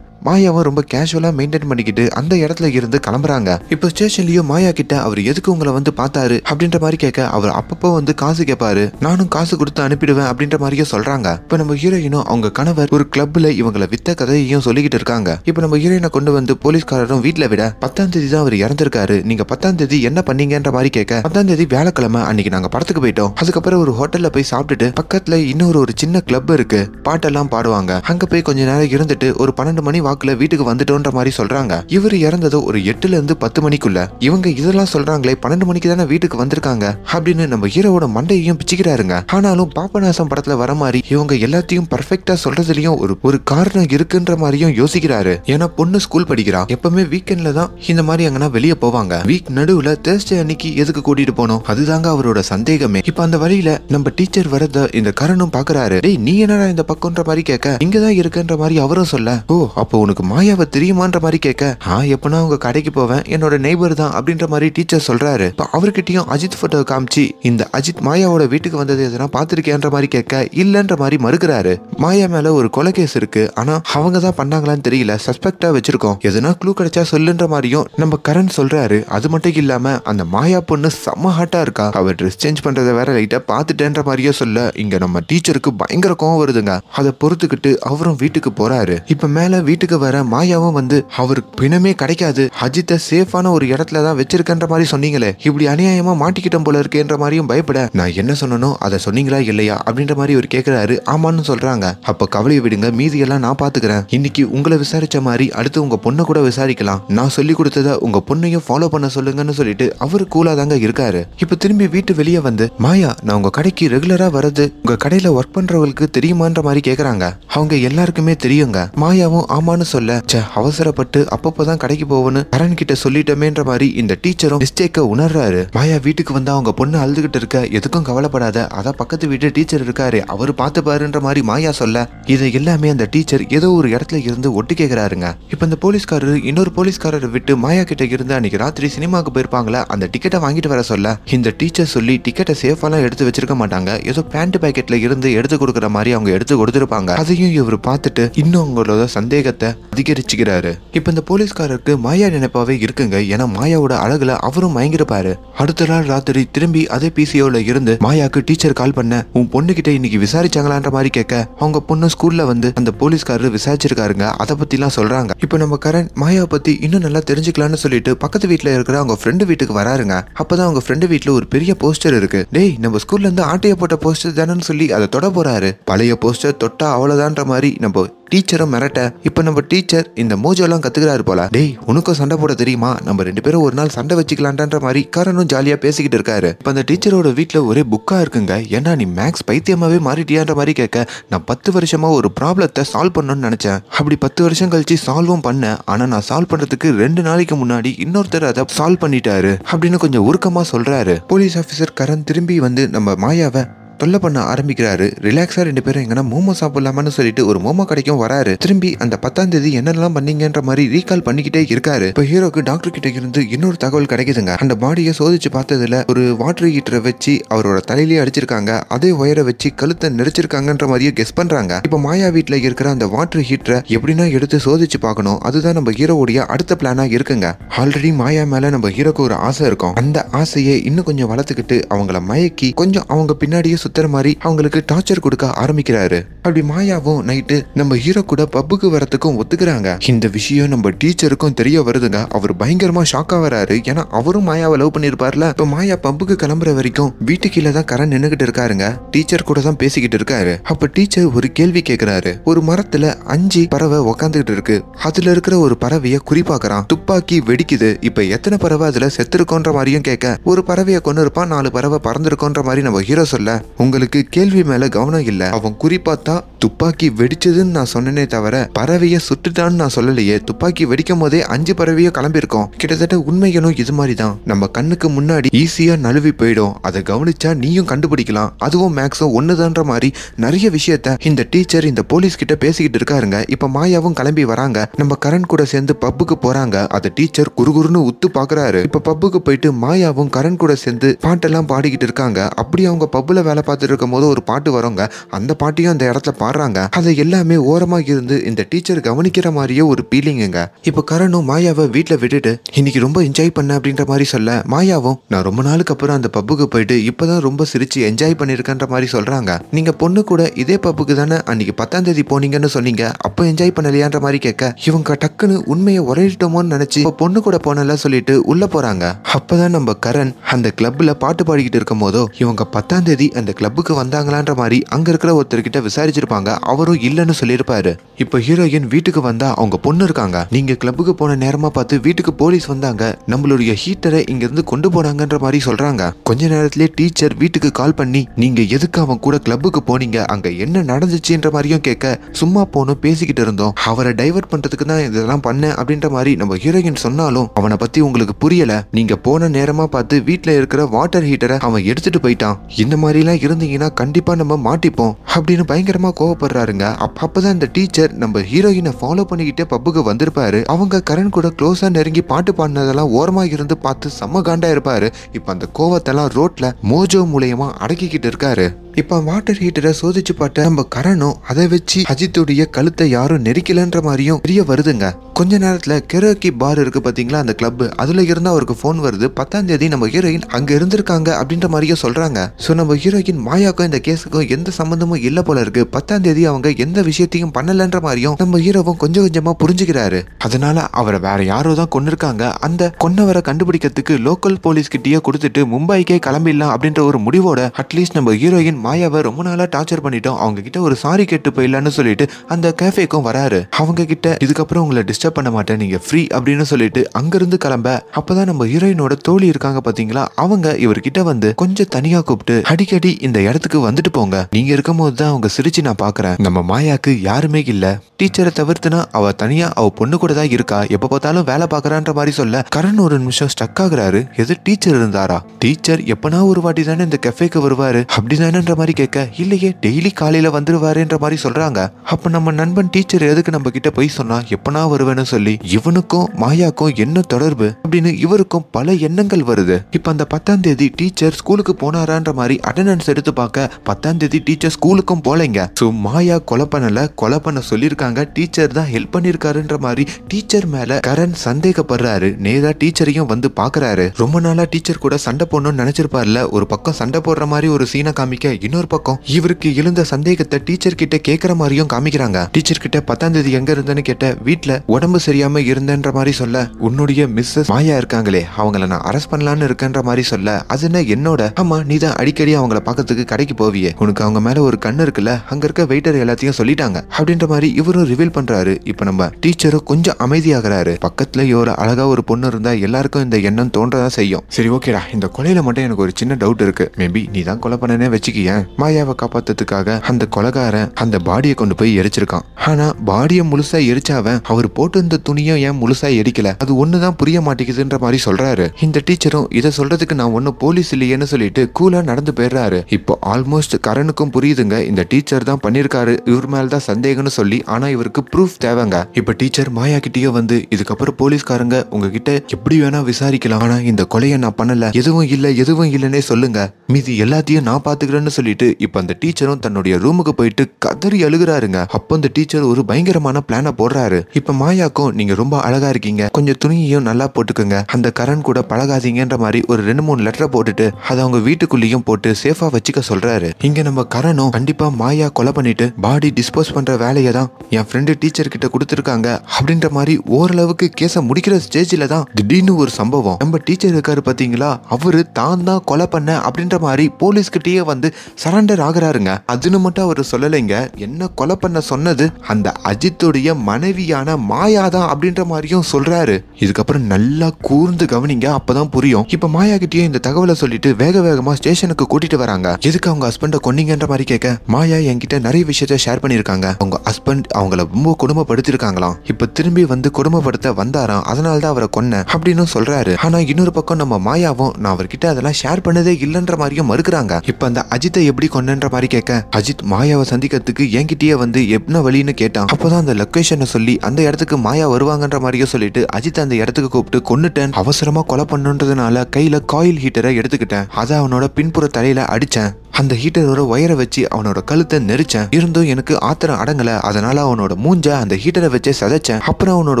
மாயாவும் ரொம்ப கேஷுவலாக மெயின்டைன் பண்ணிக்கிட்டு அந்த இடத்துல இருந்து கிளம்புறாங்க இப்போ ஸ்டேஷன்லயும் மாயா கிட்ட அவர் எதுக்கு உங்களை வந்து பார்த்தாரு அப்படின்ற மாதிரி கேட்க அவர் அப்பப்போ வந்து காசு கேட்பாரு நானும் காசு கொடுத்து அனுப்பிடுவேன் அப்படின்ற மாதிரியே சொல்றாங்க இப்போ நம்ம ஹீரோயினும் அவங்க கணவர் ஒரு கிளப்ல இவங்களை வித்த கதையையும் சொல்லிக்கிட்டு இருக்காங்க இப்போ நம்ம ஹீரோயினை கொண்டு வந்து போலீஸ்காரரும் வீட்டில் விட பத்தாம் தேதி தான் அவர் இறந்திருக்காரு நீங்க பத்தாம் தேதி என்ன பண்ணீங்கன்ற மாதிரி கேட்க பத்தாம் தேதி வேலைக்கிழமை அன்னைக்கு நாங்க படத்துக்கு போயிட்டோம் அதுக்கப்புறம் ஒரு ஹோட்டல்ல போய் சாப்பிட்டுட்டு பக்கத்துல இன்னொரு ஒரு சின்ன கிளப் இருக்கு பாட்டெல்லாம் பாடுவாங்க அங்க போய் கொஞ்ச நேரம் இருந்துட்டு ஒரு பன்னெண்டு மணி வாக்குல வீட்டுக்கு வந்துட்டோன்ற மாதிரி சொல்றாங்க இவர் இறந்தது ஒரு எட்டுல இருந்து பத்து மணிக்குள்ள இவங்க இதெல்லாம் சொல்றாங்களே பன்னெண்டு மணிக்கு தானே வீட்டுக்கு வந்திருக்காங்க அப்படின்னு நம்ம ஹீரோட மண்டையையும் பிச்சுக்கிறாருங்க ஆனாலும் பாப்பநாசம் படத்துல வர மாதிரி இவங்க எல்லாத்தையும் பர்ஃபெக்டா சொல்றதுலயும் ஒரு ஒரு காரணம் இருக்குன்ற மாதிரியும் யோசிக்கிறாரு ஏன்னா பொண்ணு ஸ்கூல் படிக்கிறா எப்பவுமே வீக்கெண்ட்ல தான் இந்த மாதிரி அங்கன்னா வெளியே போவாங்க வீக் நடுவுல தேர்ஸ்டே அன்னைக்கு எதுக்கு கூட்டிட்டு போனோம் அதுதாங்க அவரோட சந்தேகமே இப்ப அந்த வழியில நம்ம டீச்சர் வரத இந்த கரணும் பாக்குறாரு டேய் நீ என்னடா இந்த பக்கம்ன்ற மாதிரி கேட்க இங்கதான் இருக்குன்ற மாதிரி அவரும் சொல்ல ஓ அப்போ உனக்கு மாயாவை தெரியுமான்ற மாதிரி கேட்க ஆ எப்பனா உங்க கடைக்கு போவேன் என்னோட நெய்பர் தான் அப்படின்ற மாதிரி டீச்சர் சொல்றாரு இப்போ அவர்கிட்டயும் அஜித் போட்டோ காமிச்சு இந்த அஜித் மாயாவோட வீட்டுக்கு வந்தது எதுனா பாத்திருக்கேன்ற மாதிரி கேட்க இல்லன்ற மாதிரி மறுக்கிறாரு மாயா மேல ஒரு கொலை கேஸ் இருக்கு ஆனா அவங்க தான் பண்ணாங்களான்னு தெரியல சஸ்பெக்டா வச்சிருக்கோம் எதுனா க்ளூ கிடைச்சா சொல்லுன்ற மாதிரியும் நம்ம கரண் சொல்றாரு அது மட்டும் இல்லாம அந்த மாயா பொண்ணு செம்ம ஹாட்டா இருக்கா அவர் ட்ரெஸ் சேஞ்ச் பண்றதை வேற லைட்டா பாத்துட்டேன்ற மாதிரியோ சொல்ல இங்க நம்ம டீச்சருக்கு பயங்கர கோவம் வருதுங்க அதை பொறுத்துக்கிட்டு அவரும் வீட்டுக்கு போறாரு இப்ப மேல வீட்டுக்கு வீட்டுக்கு வர மாயாவும் வந்து அவருக்கு பிணமே கிடைக்காது அஜித்தை சேஃபான ஒரு இடத்துல தான் வச்சிருக்கன்ற மாதிரி சொன்னீங்களே இப்படி அநியாயமா மாட்டிக்கிட்டோம் போல இருக்கேன்ற மாதிரியும் பயப்பட நான் என்ன சொன்னனோ அதை சொன்னீங்களா இல்லையா அப்படின்ற மாதிரி ஒரு கேட்கிறாரு ஆமான்னு சொல்றாங்க அப்ப கவலையை விடுங்க மீதியெல்லாம் நான் பாத்துக்கிறேன் இன்னைக்கு உங்களை விசாரிச்ச மாதிரி அடுத்து உங்க பொண்ணை கூட விசாரிக்கலாம் நான் சொல்லி கொடுத்தத உங்க பொண்ணையும் ஃபாலோ பண்ண சொல்லுங்கன்னு சொல்லிட்டு அவரு கூலா தாங்க இருக்காரு இப்ப திரும்பி வீட்டு வெளியே வந்து மாயா நான் உங்க கடைக்கு ரெகுலரா வர்றது உங்க கடையில ஒர்க் பண்றவங்களுக்கு தெரியுமான்ற மாதிரி கேக்குறாங்க அவங்க எல்லாருக்குமே தெரியுங்க மாயாவும் ஆமான்னு அம்மான்னு சொல்ல சே அவசரப்பட்டு அப்பப்பதான் கடைக்கு போவோன்னு கரண் கிட்ட சொல்லிட்டோமேன்ற மாதிரி இந்த டீச்சரும் மிஸ்டேக்க உணர்றாரு மாயா வீட்டுக்கு வந்து அவங்க பொண்ணு அழுதுகிட்டு இருக்க எதுக்கும் கவலைப்படாத அதான் பக்கத்து வீட்டு டீச்சர் இருக்காரு அவரு பார்த்து மாதிரி மாயா சொல்ல இது எல்லாமே அந்த டீச்சர் ஏதோ ஒரு இடத்துல இருந்து ஒட்டு கேட்கிறாருங்க இப்ப இந்த போலீஸ்காரர் இன்னொரு போலீஸ்காரரை விட்டு மாயா கிட்ட இருந்து அன்னைக்கு ராத்திரி சினிமாக்கு போயிருப்பாங்களா அந்த டிக்கெட்டை வாங்கிட்டு வர சொல்ல இந்த டீச்சர் சொல்லி டிக்கெட்டை சேஃபாலாம் எடுத்து வச்சிருக்க மாட்டாங்க ஏதோ பேண்ட் பேக்கெட்ல இருந்து எடுத்து கொடுக்குற மாதிரி அவங்க எடுத்து கொடுத்துருப்பாங்க அதையும் இவர் பார்த்துட்டு இன்னும் உங்களோட சந்தேகத்தை நேரத்தை அதிகரிச்சுக்கிறாரு இப்ப இந்த போலீஸ்காரருக்கு மாயா நினைப்பாவே இருக்குங்க ஏன்னா மாயாவோட அழகுல அவரும் மயங்கிருப்பாரு அடுத்த நாள் ராத்திரி திரும்பி அதே பிசிஓல இருந்து மாயாக்கு டீச்சர் கால் பண்ண உன் பொண்ணு கிட்ட இன்னைக்கு விசாரிச்சாங்களான்ற மாதிரி கேட்க அவங்க பொண்ணு ஸ்கூல்ல வந்து அந்த போலீஸ்காரர் விசாரிச்சிருக்காருங்க அதை எல்லாம் சொல்றாங்க இப்ப நம்ம கரண் மாயாவை பத்தி இன்னும் நல்லா தெரிஞ்சுக்கலாம்னு சொல்லிட்டு பக்கத்து வீட்டுல இருக்கிற அவங்க ஃப்ரெண்டு வீட்டுக்கு வராருங்க அப்பதான் அவங்க ஃப்ரெண்டு வீட்டுல ஒரு பெரிய போஸ்டர் இருக்கு டேய் நம்ம ஸ்கூல்ல இருந்து ஆட்டைய போட்ட போஸ்டர் தானேன்னு சொல்லி அதை தொட போறாரு பழைய போஸ்டர் தொட்டா அவ்வளவுதான்ற மாதிரி நம்ம டீச்சரும் மிரட்ட இப்ப நம்ம நம்ம டீச்சர் இந்த மோஜோலாம் கத்துக்கிறாரு போல டேய் உனக்கும் சண்டை போட தெரியுமா நம்ம ரெண்டு பேரும் ஒரு நாள் சண்டை வச்சுக்கலான்ற மாதிரி கரனும் ஜாலியா பேசிக்கிட்டு இருக்காரு இப்ப அந்த டீச்சரோட வீட்டுல ஒரே புக்கா இருக்குங்க ஏன்னா நீ மேக்ஸ் பைத்தியமாவே மாறிட்டியான்ற மாதிரி கேட்க நான் பத்து வருஷமா ஒரு ப்ராப்ளத்தை சால்வ் பண்ணணும்னு நினைச்சேன் அப்படி பத்து வருஷம் கழிச்சு சால்வும் பண்ணேன் ஆனா நான் சால்வ் பண்றதுக்கு ரெண்டு நாளைக்கு முன்னாடி இன்னொருத்தர் அதை சால்வ் பண்ணிட்டாரு அப்படின்னு கொஞ்சம் உருக்கமா சொல்றாரு போலீஸ் ஆஃபீஸர் கரண் திரும்பி வந்து நம்ம மாயாவை தொல்லை பண்ண ஆரம்பிக்கிறாரு ரிலாக்ஸா ரெண்டு பேரும் எங்கன்னா மோமோ சாப்பிடலாமான்னு சொல்லிட்டு ஒரு மோமோ கடைக்கும் வராரு திரும்பி அந்த பத்தாம் தேதி என்னெல்லாம் பண்ணீங்கன்ற மாதிரி ரீகால் பண்ணிக்கிட்டே இருக்காரு இப்போ ஹீரோக்கு டாக்டர் கிட்ட இருந்து இன்னொரு தகவல் கிடைக்குதுங்க அந்த பாடியை சோதிச்சு பார்த்ததுல ஒரு வாட்டர் ஹீட்டரை வச்சு அவரோட தலையிலேயே அடிச்சிருக்காங்க அதே ஒயரை வச்சு கழுத்தை நெரிச்சிருக்காங்கன்ற மாதிரியும் கெஸ் பண்றாங்க இப்போ மாயா வீட்டில் இருக்கிற அந்த வாட்டர் ஹீட்டரை எப்படின்னா எடுத்து சோதிச்சு பார்க்கணும் அதுதான் நம்ம ஹீரோவுடைய அடுத்த பிளானா இருக்குங்க ஆல்ரெடி மாயா மேல நம்ம ஹீரோக்கு ஒரு ஆசை இருக்கும் அந்த ஆசையை இன்னும் கொஞ்சம் வளர்த்துக்கிட்டு அவங்கள மயக்கி கொஞ்சம் அவங்க பின்னாடியே சுத்துற மாதிரி அவங்களுக்கு டார்ச்சர் கொடுக்க ஆரம்பிக்கிறாரு அப்படி மாயாவும் நைட்டு நம்ம ஹீரோ கூட பப்புக்கு வரத்துக்கும் ஒத்துக்கிறாங்க இந்த விஷயம் நம்ம டீச்சருக்கும் தெரிய வருதுங்க அவர் பயங்கரமா ஷாக் ஆகிறாரு ஏன்னா அவரும் மாயாவை லவ் பண்ணிருப்பார்ல இப்ப மாயா பப்புக்கு கிளம்புற வரைக்கும் வீட்டு கீழே தான் கரண் நின்னுகிட்டு இருக்காருங்க டீச்சர் கூட தான் பேசிக்கிட்டு இருக்காரு அப்ப டீச்சர் ஒரு கேள்வி கேக்குறாரு ஒரு மரத்துல அஞ்சு பறவை உக்காந்துகிட்டு இருக்கு அதுல இருக்கிற ஒரு பறவைய குறிப்பாக்குறான் துப்பாக்கி வெடிக்குது இப்ப எத்தனை பறவை அதுல செத்துருக்கோன்ற மாதிரியும் கேட்க ஒரு பறவையை கொண்டு இருப்பான் நாலு பறவை பறந்துருக்கோன்ற மாதிரி நம்ம ஹீரோ சொல்ல உங்களுக்கு கேள்வி மேல கவனம் இல்ல அவன் குறிப்பாத்தா துப்பாக்கி வெடிச்சதுன்னு நான் சொன்னனே தவிர பறவையை சுட்டுட்டான்னு நான் சொல்லலையே துப்பாக்கி வெடிக்கும் போதே அஞ்சு பறவையோ கிளம்பிருக்கோம் கிட்டத்தட்ட உண்மைகளும் இது மாதிரி தான் நம்ம கண்ணுக்கு முன்னாடி ஈஸியா நழுவி போயிடும் அதை கவனிச்சா நீயும் கண்டுபிடிக்கலாம் அதுவும் மேக்ஸும் ஒண்ணுதான்ற மாதிரி நிறைய விஷயத்த இந்த டீச்சர் இந்த போலீஸ் கிட்ட பேசிக்கிட்டு இருக்காருங்க இப்ப மாயாவும் கிளம்பி வராங்க நம்ம கரண் கூட சேர்ந்து பப்புக்கு போறாங்க அதை டீச்சர் குறுகுருன்னு உத்து பாக்குறாரு இப்ப பப்புக்கு போயிட்டு மாயாவும் கரண் கூட சேர்ந்து பாட்டெல்லாம் பாடிக்கிட்டு இருக்காங்க அப்படி அவங்க பப்புல வேலை பார்த்துட்டு இருக்கும் போது ஒரு பாட்டு வருங்க அந்த பாட்டையும் அந்த இடத்துல பாடுறாங்க அதை எல்லாமே ஓரமாக இருந்து இந்த டீச்சர் கவனிக்கிற மாதிரியே ஒரு ஃபீலிங்குங்க இப்போ கரணும் மாயாவை வீட்டில் விட்டுட்டு இன்னைக்கு ரொம்ப என்ஜாய் பண்ண அப்படின்ற மாதிரி சொல்ல மாயாவும் நான் ரொம்ப நாளுக்கு அப்புறம் அந்த பப்புக்கு போயிட்டு இப்போதான் ரொம்ப சிரிச்சு என்ஜாய் பண்ணியிருக்கன்ற மாதிரி சொல்கிறாங்க நீங்கள் பொண்ணு கூட இதே பப்புக்கு தானே அன்னைக்கு பத்தாம் தேதி போனீங்கன்னு சொன்னீங்க அப்போ என்ஜாய் பண்ணலையான்ற மாதிரி கேட்க இவங்க டக்குன்னு உண்மையை உரையிட்டோமோன்னு நினச்சி இப்போ பொண்ணு கூட போனல சொல்லிட்டு உள்ளே போகிறாங்க அப்போதான் நம்ம கரண் அந்த கிளப்பில் பாட்டு பாடிக்கிட்டு இருக்கும் போதோ இவங்க பத்தாம் தேதி அந்த கிளப்புக்கு வந்தாங்களான்ற மாதிரி அங்கே இருக்கிற ஒருத்தர்கிட்ட விசாரிச்சிருப்பாங்க அவரும் இல்லைன்னு சொல்லியிருப்பாரு இப்போ ஹீரோயின் வீட்டுக்கு வந்தா அவங்க பொண்ணு இருக்காங்க நீங்க கிளப்புக்கு போன நேரமா பார்த்து வீட்டுக்கு போலீஸ் வந்தாங்க நம்மளுடைய ஹீட்டரை இங்க இருந்து கொண்டு போனாங்கன்ற மாதிரி சொல்றாங்க கொஞ்ச நேரத்திலே டீச்சர் வீட்டுக்கு கால் பண்ணி நீங்க எதுக்கு அவன் கூட கிளப்புக்கு போனீங்க அங்க என்ன நடந்துச்சுன்ற மாதிரியும் கேட்க சும்மா போனோம் பேசிக்கிட்டு இருந்தோம் அவரை டைவர்ட் பண்றதுக்கு தான் இதெல்லாம் பண்ணேன் அப்படின்ற மாதிரி நம்ம ஹீரோயின் சொன்னாலும் அவனை பத்தி உங்களுக்கு புரியல நீங்க போன நேரமா பார்த்து வீட்டுல இருக்கிற வாட்டர் ஹீட்டரை அவன் எடுத்துட்டு போயிட்டான் இந்த மாதிரிலாம் இப்படிலாம் இருந்தீங்கன்னா கண்டிப்பாக நம்ம மாட்டிப்போம் அப்படின்னு பயங்கரமாக கோவப்படுறாருங்க அப்போ தான் இந்த டீச்சர் நம்ம ஹீரோயினை ஃபாலோ பண்ணிக்கிட்டே பப்புக்கு வந்திருப்பாரு அவங்க கரண் கூட க்ளோஸாக நெருங்கி பாட்டு பாடினதெல்லாம் ஓரமாக இருந்து பார்த்து செம்ம காண்டா இருப்பாரு இப்போ அந்த கோவத்தெல்லாம் ரோட்டில் மோஜோ மூலயமா அடக்கிக்கிட்டு இருக்காரு இப்போ வாட்டர் ஹீட்டரை சோதிச்சு பார்த்த நம்ம கரணும் அதை வச்சு அஜித்துடைய கழுத்தை யாரும் நெரிக்கலன்ற மாதிரியும் தெரிய வருதுங்க கொஞ்ச நேரத்தில் கெரோக்கி பார் இருக்கு பார்த்தீங்களா அந்த கிளப் அதில் இருந்து அவருக்கு ஃபோன் வருது பத்தாம் தேதி நம்ம ஹீரோயின் அங்கே இருந்திருக்காங்க அப்படின்ற மாதிரியும் சொல்கிறாங்க ஸோ நம்ம ஹீரோயின் அன்னைக்கின் மாயாக்கும் இந்த கேஸுக்கும் எந்த சம்மந்தமும் இல்லை போல இருக்கு பத்தாம் தேதி அவங்க எந்த விஷயத்தையும் பண்ணலன்ற மாதிரியும் நம்ம ஹீரோவும் கொஞ்சம் கொஞ்சமா புரிஞ்சுக்கிறாரு அதனால அவரை வேற யாரோ தான் கொண்டிருக்காங்க அந்த கொன்னவரை கண்டுபிடிக்கிறதுக்கு லோக்கல் போலீஸ் கிட்டயே கொடுத்துட்டு மும்பைக்கே கிளம்பிடலாம் அப்படின்ற ஒரு முடிவோட அட்லீஸ்ட் நம்ம ஹீரோயின் மாயாவை ரொம்ப நாளா டார்ச்சர் பண்ணிட்டோம் அவங்க கிட்ட ஒரு சாரி கேட்டு போயிடலாம்னு சொல்லிட்டு அந்த கேஃபேக்கும் வராரு அவங்க கிட்ட இதுக்கப்புறம் உங்களை டிஸ்டர்ப் பண்ண மாட்டேன் நீங்க ஃப்ரீ அப்படின்னு சொல்லிட்டு அங்கிருந்து கிளம்ப அப்பதான் நம்ம ஹீரோயினோட தோழி இருக்காங்க பாத்தீங்களா அவங்க இவர்கிட்ட வந்து கொஞ்சம் தனியா கூப்பிட்டு அடிக்கடி இந்த இடத்துக்கு வந்துட்டு போங்க நீங்க இருக்கும்போது தான் அவங்க சிரிச்சு நான் பாக்குறேன் நம்ம மாயாக்கு யாருமே இல்ல டீச்சரை தவிர்த்துனா அவ தனியா அவ பொண்ணு கூட தான் இருக்கா எப்ப பார்த்தாலும் வேலை பாக்குறான்ற மாதிரி சொல்ல கரண் ஒரு நிமிஷம் ஸ்டக் ஆகுறாரு எது டீச்சர் இருந்தாரா டீச்சர் எப்பனா ஒரு வாட்டி தானே இந்த கெஃபேக்கு வருவாரு அப்படிதானன்ற மாதிரி கேட்க இல்லையே டெய்லி காலையில வந்துருவாருன்ற மாதிரி சொல்றாங்க அப்ப நம்ம நண்பன் டீச்சர் எதுக்கு நம்ம கிட்ட போய் சொன்னா எப்பனா வருவேன்னு சொல்லி இவனுக்கும் மாயாக்கும் என்ன தொடர்பு அப்படின்னு இவருக்கும் பல எண்ணங்கள் வருது இப்ப அந்த பத்தாம் தேதி டீச்சர் ஸ்கூலுக்கு போனாரான்ற மாதிரி அட்டண்டன்ஸ் எடுத்து பார்க்க பத்தாம் தேதி டீச்சர் ஸ்கூலுக்கும் போலைங்க ஸோ மாயா கொலை பண்ணல கொலை பண்ண சொல்லியிருக்காங்க டீச்சர் தான் ஹெல்ப் பண்ணியிருக்காருன்ற மாதிரி டீச்சர் மேல கரண் சந்தேகப்படுறாரு நேரா டீச்சரையும் வந்து பாக்குறாரு ரொம்ப நாளா டீச்சர் கூட சண்டை போடணும்னு நினைச்சிருப்பாருல ஒரு பக்கம் சண்டை போடுற மாதிரி ஒரு சீனை காமிக்க இன்னொரு பக்கம் இவருக்கு எழுந்த சந்தேகத்தை டீச்சர் கிட்ட கேட்கற மாதிரியும் காமிக்கிறாங்க டீச்சர் கிட்ட பத்தாம் தேதி எங்க இருந்தேன்னு கேட்ட வீட்டுல உடம்பு சரியாம இருந்தேன்ற மாதிரி சொல்ல உன்னுடைய மிஸ்ஸஸ் மாயா இருக்காங்களே அவங்கள நான் அரெஸ்ட் பண்ணலான்னு இருக்கேன்ற மாதிரி சொல்ல அது என்ன என்னோட ஆமா நீ தான் அடிக்கடி அவங்கள பார்க்க பாக்கிறதுக்கு கடைக்கு போவியே உனக்கு அவங்க மேல ஒரு கண்ணு இருக்குல்ல அங்க இருக்க வெயிட்டர் எல்லாத்தையும் சொல்லிட்டாங்க அப்படின்ற மாதிரி இவரும் ரிவீல் பண்றாரு இப்ப நம்ம டீச்சரும் கொஞ்சம் அமைதியாகிறாரு பக்கத்துல இவரு அழகா ஒரு பொண்ணு இருந்தா எல்லாருக்கும் இந்த எண்ணம் தோன்றதான் செய்யும் சரி ஓகேடா இந்த கொலையில மட்டும் எனக்கு ஒரு சின்ன டவுட் இருக்கு மேபி நீ தான் கொலை பண்ணனே வச்சுக்கிய மாயாவை காப்பாத்துறதுக்காக அந்த கொலகாரன் அந்த பாடியை கொண்டு போய் எரிச்சிருக்கான் ஆனா பாடியை முழுசா எரிச்சாவன் அவர் இருந்த துணியும் ஏன் முழுசா எரிக்கல அது ஒண்ணுதான் புரிய மாட்டேங்குதுன்ற மாதிரி சொல்றாரு இந்த டீச்சரும் இதை சொல்றதுக்கு நான் ஒன்னும் போலீஸ் இல்லையேன்னு சொல்லிட்டு கூலா நடந்து போயிடுறாரு இப்போ ஆல்மோஸ்ட் கரனுக்கும் புரியுதுங்க இந்த டீச்சர் தான் பண்ணியிருக்காரு இவர் மேல தான் சந்தேகம்னு சொல்லி ஆனா இவருக்கு ப்ரூஃப் தேவைங்க இப்ப டீச்சர் மாயா கிட்டேயே வந்து இதுக்கப்புறம் போலீஸ்காரங்க உங்ககிட்ட எப்படி வேணா விசாரிக்கலாம் ஆனா இந்த கொலையை நான் பண்ணல எதுவும் இல்ல எதுவும் இல்லைன்னே சொல்லுங்க மீதி எல்லாத்தையும் நான் பாத்துக்கிறேன்னு சொல்லிட்டு இப்ப அந்த டீச்சரும் தன்னுடைய ரூமுக்கு போயிட்டு கதறி அழுகுறாருங்க அப்போ அந்த டீச்சர் ஒரு பயங்கரமான பிளான போடுறாரு இப்ப மாயாக்கும் நீங்க ரொம்ப அழகா இருக்கீங்க கொஞ்சம் துணியையும் நல்லா போட்டுக்கோங்க அந்த கரண் கூட பழகாதீங்கன்ற மாதிரி ஒரு ரெண்டு மூணு லெட்டரை போட்டுட்டு அதை அவங்க வீட்டுக்குள்ளேயும் போட்டு சேஃபா வச்சுக்க சொல்றாரு இங்க நம்ம கரணும் கண்டிப்பா மாயா கொலை பண்ணிட்டு பாடி டிஸ்போஸ் பண்ற வேலையை தான் என் ஃப்ரெண்டு டீச்சர் கிட்ட கொடுத்துருக்காங்க அப்படின்ற மாதிரி ஓரளவுக்கு கேஸை முடிக்கிற ஸ்டேஜில் தான் திடீர்னு ஒரு சம்பவம் நம்ம டீச்சர் இருக்காரு பாத்தீங்களா அவரு தான் தான் கொலை பண்ண அப்படின்ற மாதிரி போலீஸ்கிட்டயே வந்து சரண்டர் ஆகுறாருங்க அதுன்னு மட்டும் அவர் சொல்லலைங்க என்ன கொலை பண்ண சொன்னது அந்த அஜித்துடைய மனைவியான மாயா தான் அப்படின்ற மாதிரியும் சொல்றாரு இதுக்கப்புறம் நல்லா கூர்ந்து கவனிங்க அப்பதான் புரியும் இப்ப மாயா கிட்டயே இந்த தகவலை சொல்லிட்டு வேக வேகமா ஸ்டேஷனுக்கு கூட்டிட்டு வராங்க எதுக்கு அவங்க ஹஸ்பண்ட கொன்னீங்கன்ற மாதிரி கேட்க மாயா என்கிட்ட நிறைய விஷயத்த ஷேர் பண்ணிருக்காங்க அவங்க ஹஸ்பண்ட் அவங்கள ரொம்ப கொடுமைப்படுத்திருக்காங்களாம் இப்ப திரும்பி வந்து கொடுமைப்படுத்த வந்தாராம் அதனால அவரை கொன்ன அப்படின்னு சொல்றாரு ஆனா இன்னொரு பக்கம் நம்ம மாயாவும் நான் அவர்கிட்ட அதெல்லாம் ஷேர் பண்ணதே இல்லைன்ற மாதிரியும் மறுக்கிறாங்க இப்ப அந்த அஜித்தை எப்படி கொன்னன்ற மாதிரி கேட்க அஜித் மாயாவை சந்திக்கிறதுக்கு என்கிட்டயே வந்து என்ன வழின்னு கேட்டான் அப்போதான் அந்த லொக்கேஷனை சொல்லி அந்த இடத்துக்கு மாயா வருவாங்கன்ற மாதிரியே சொல்லிட்டு அஜித் அந்த இடத்துக்கு கூப்பிட்டு கொன்னுட்டேன் அவசரமா கொலை பண்ணுன்றதுனால கையில காயில் ஹீட்டரை எடுத்துக்கிட்டேன் அதை அவனோட பின்புற தலையில அடி அடிச்சேன் அந்த ஹீட்டரோட ஒயரை வச்சு அவனோட கழுத்தை நெரிச்சேன் இருந்தும் எனக்கு ஆத்திரம் அடங்கல அதனால அவனோட மூஞ்ச அந்த ஹீட்டரை வச்சு சதைச்சேன் அப்புறம் அவனோட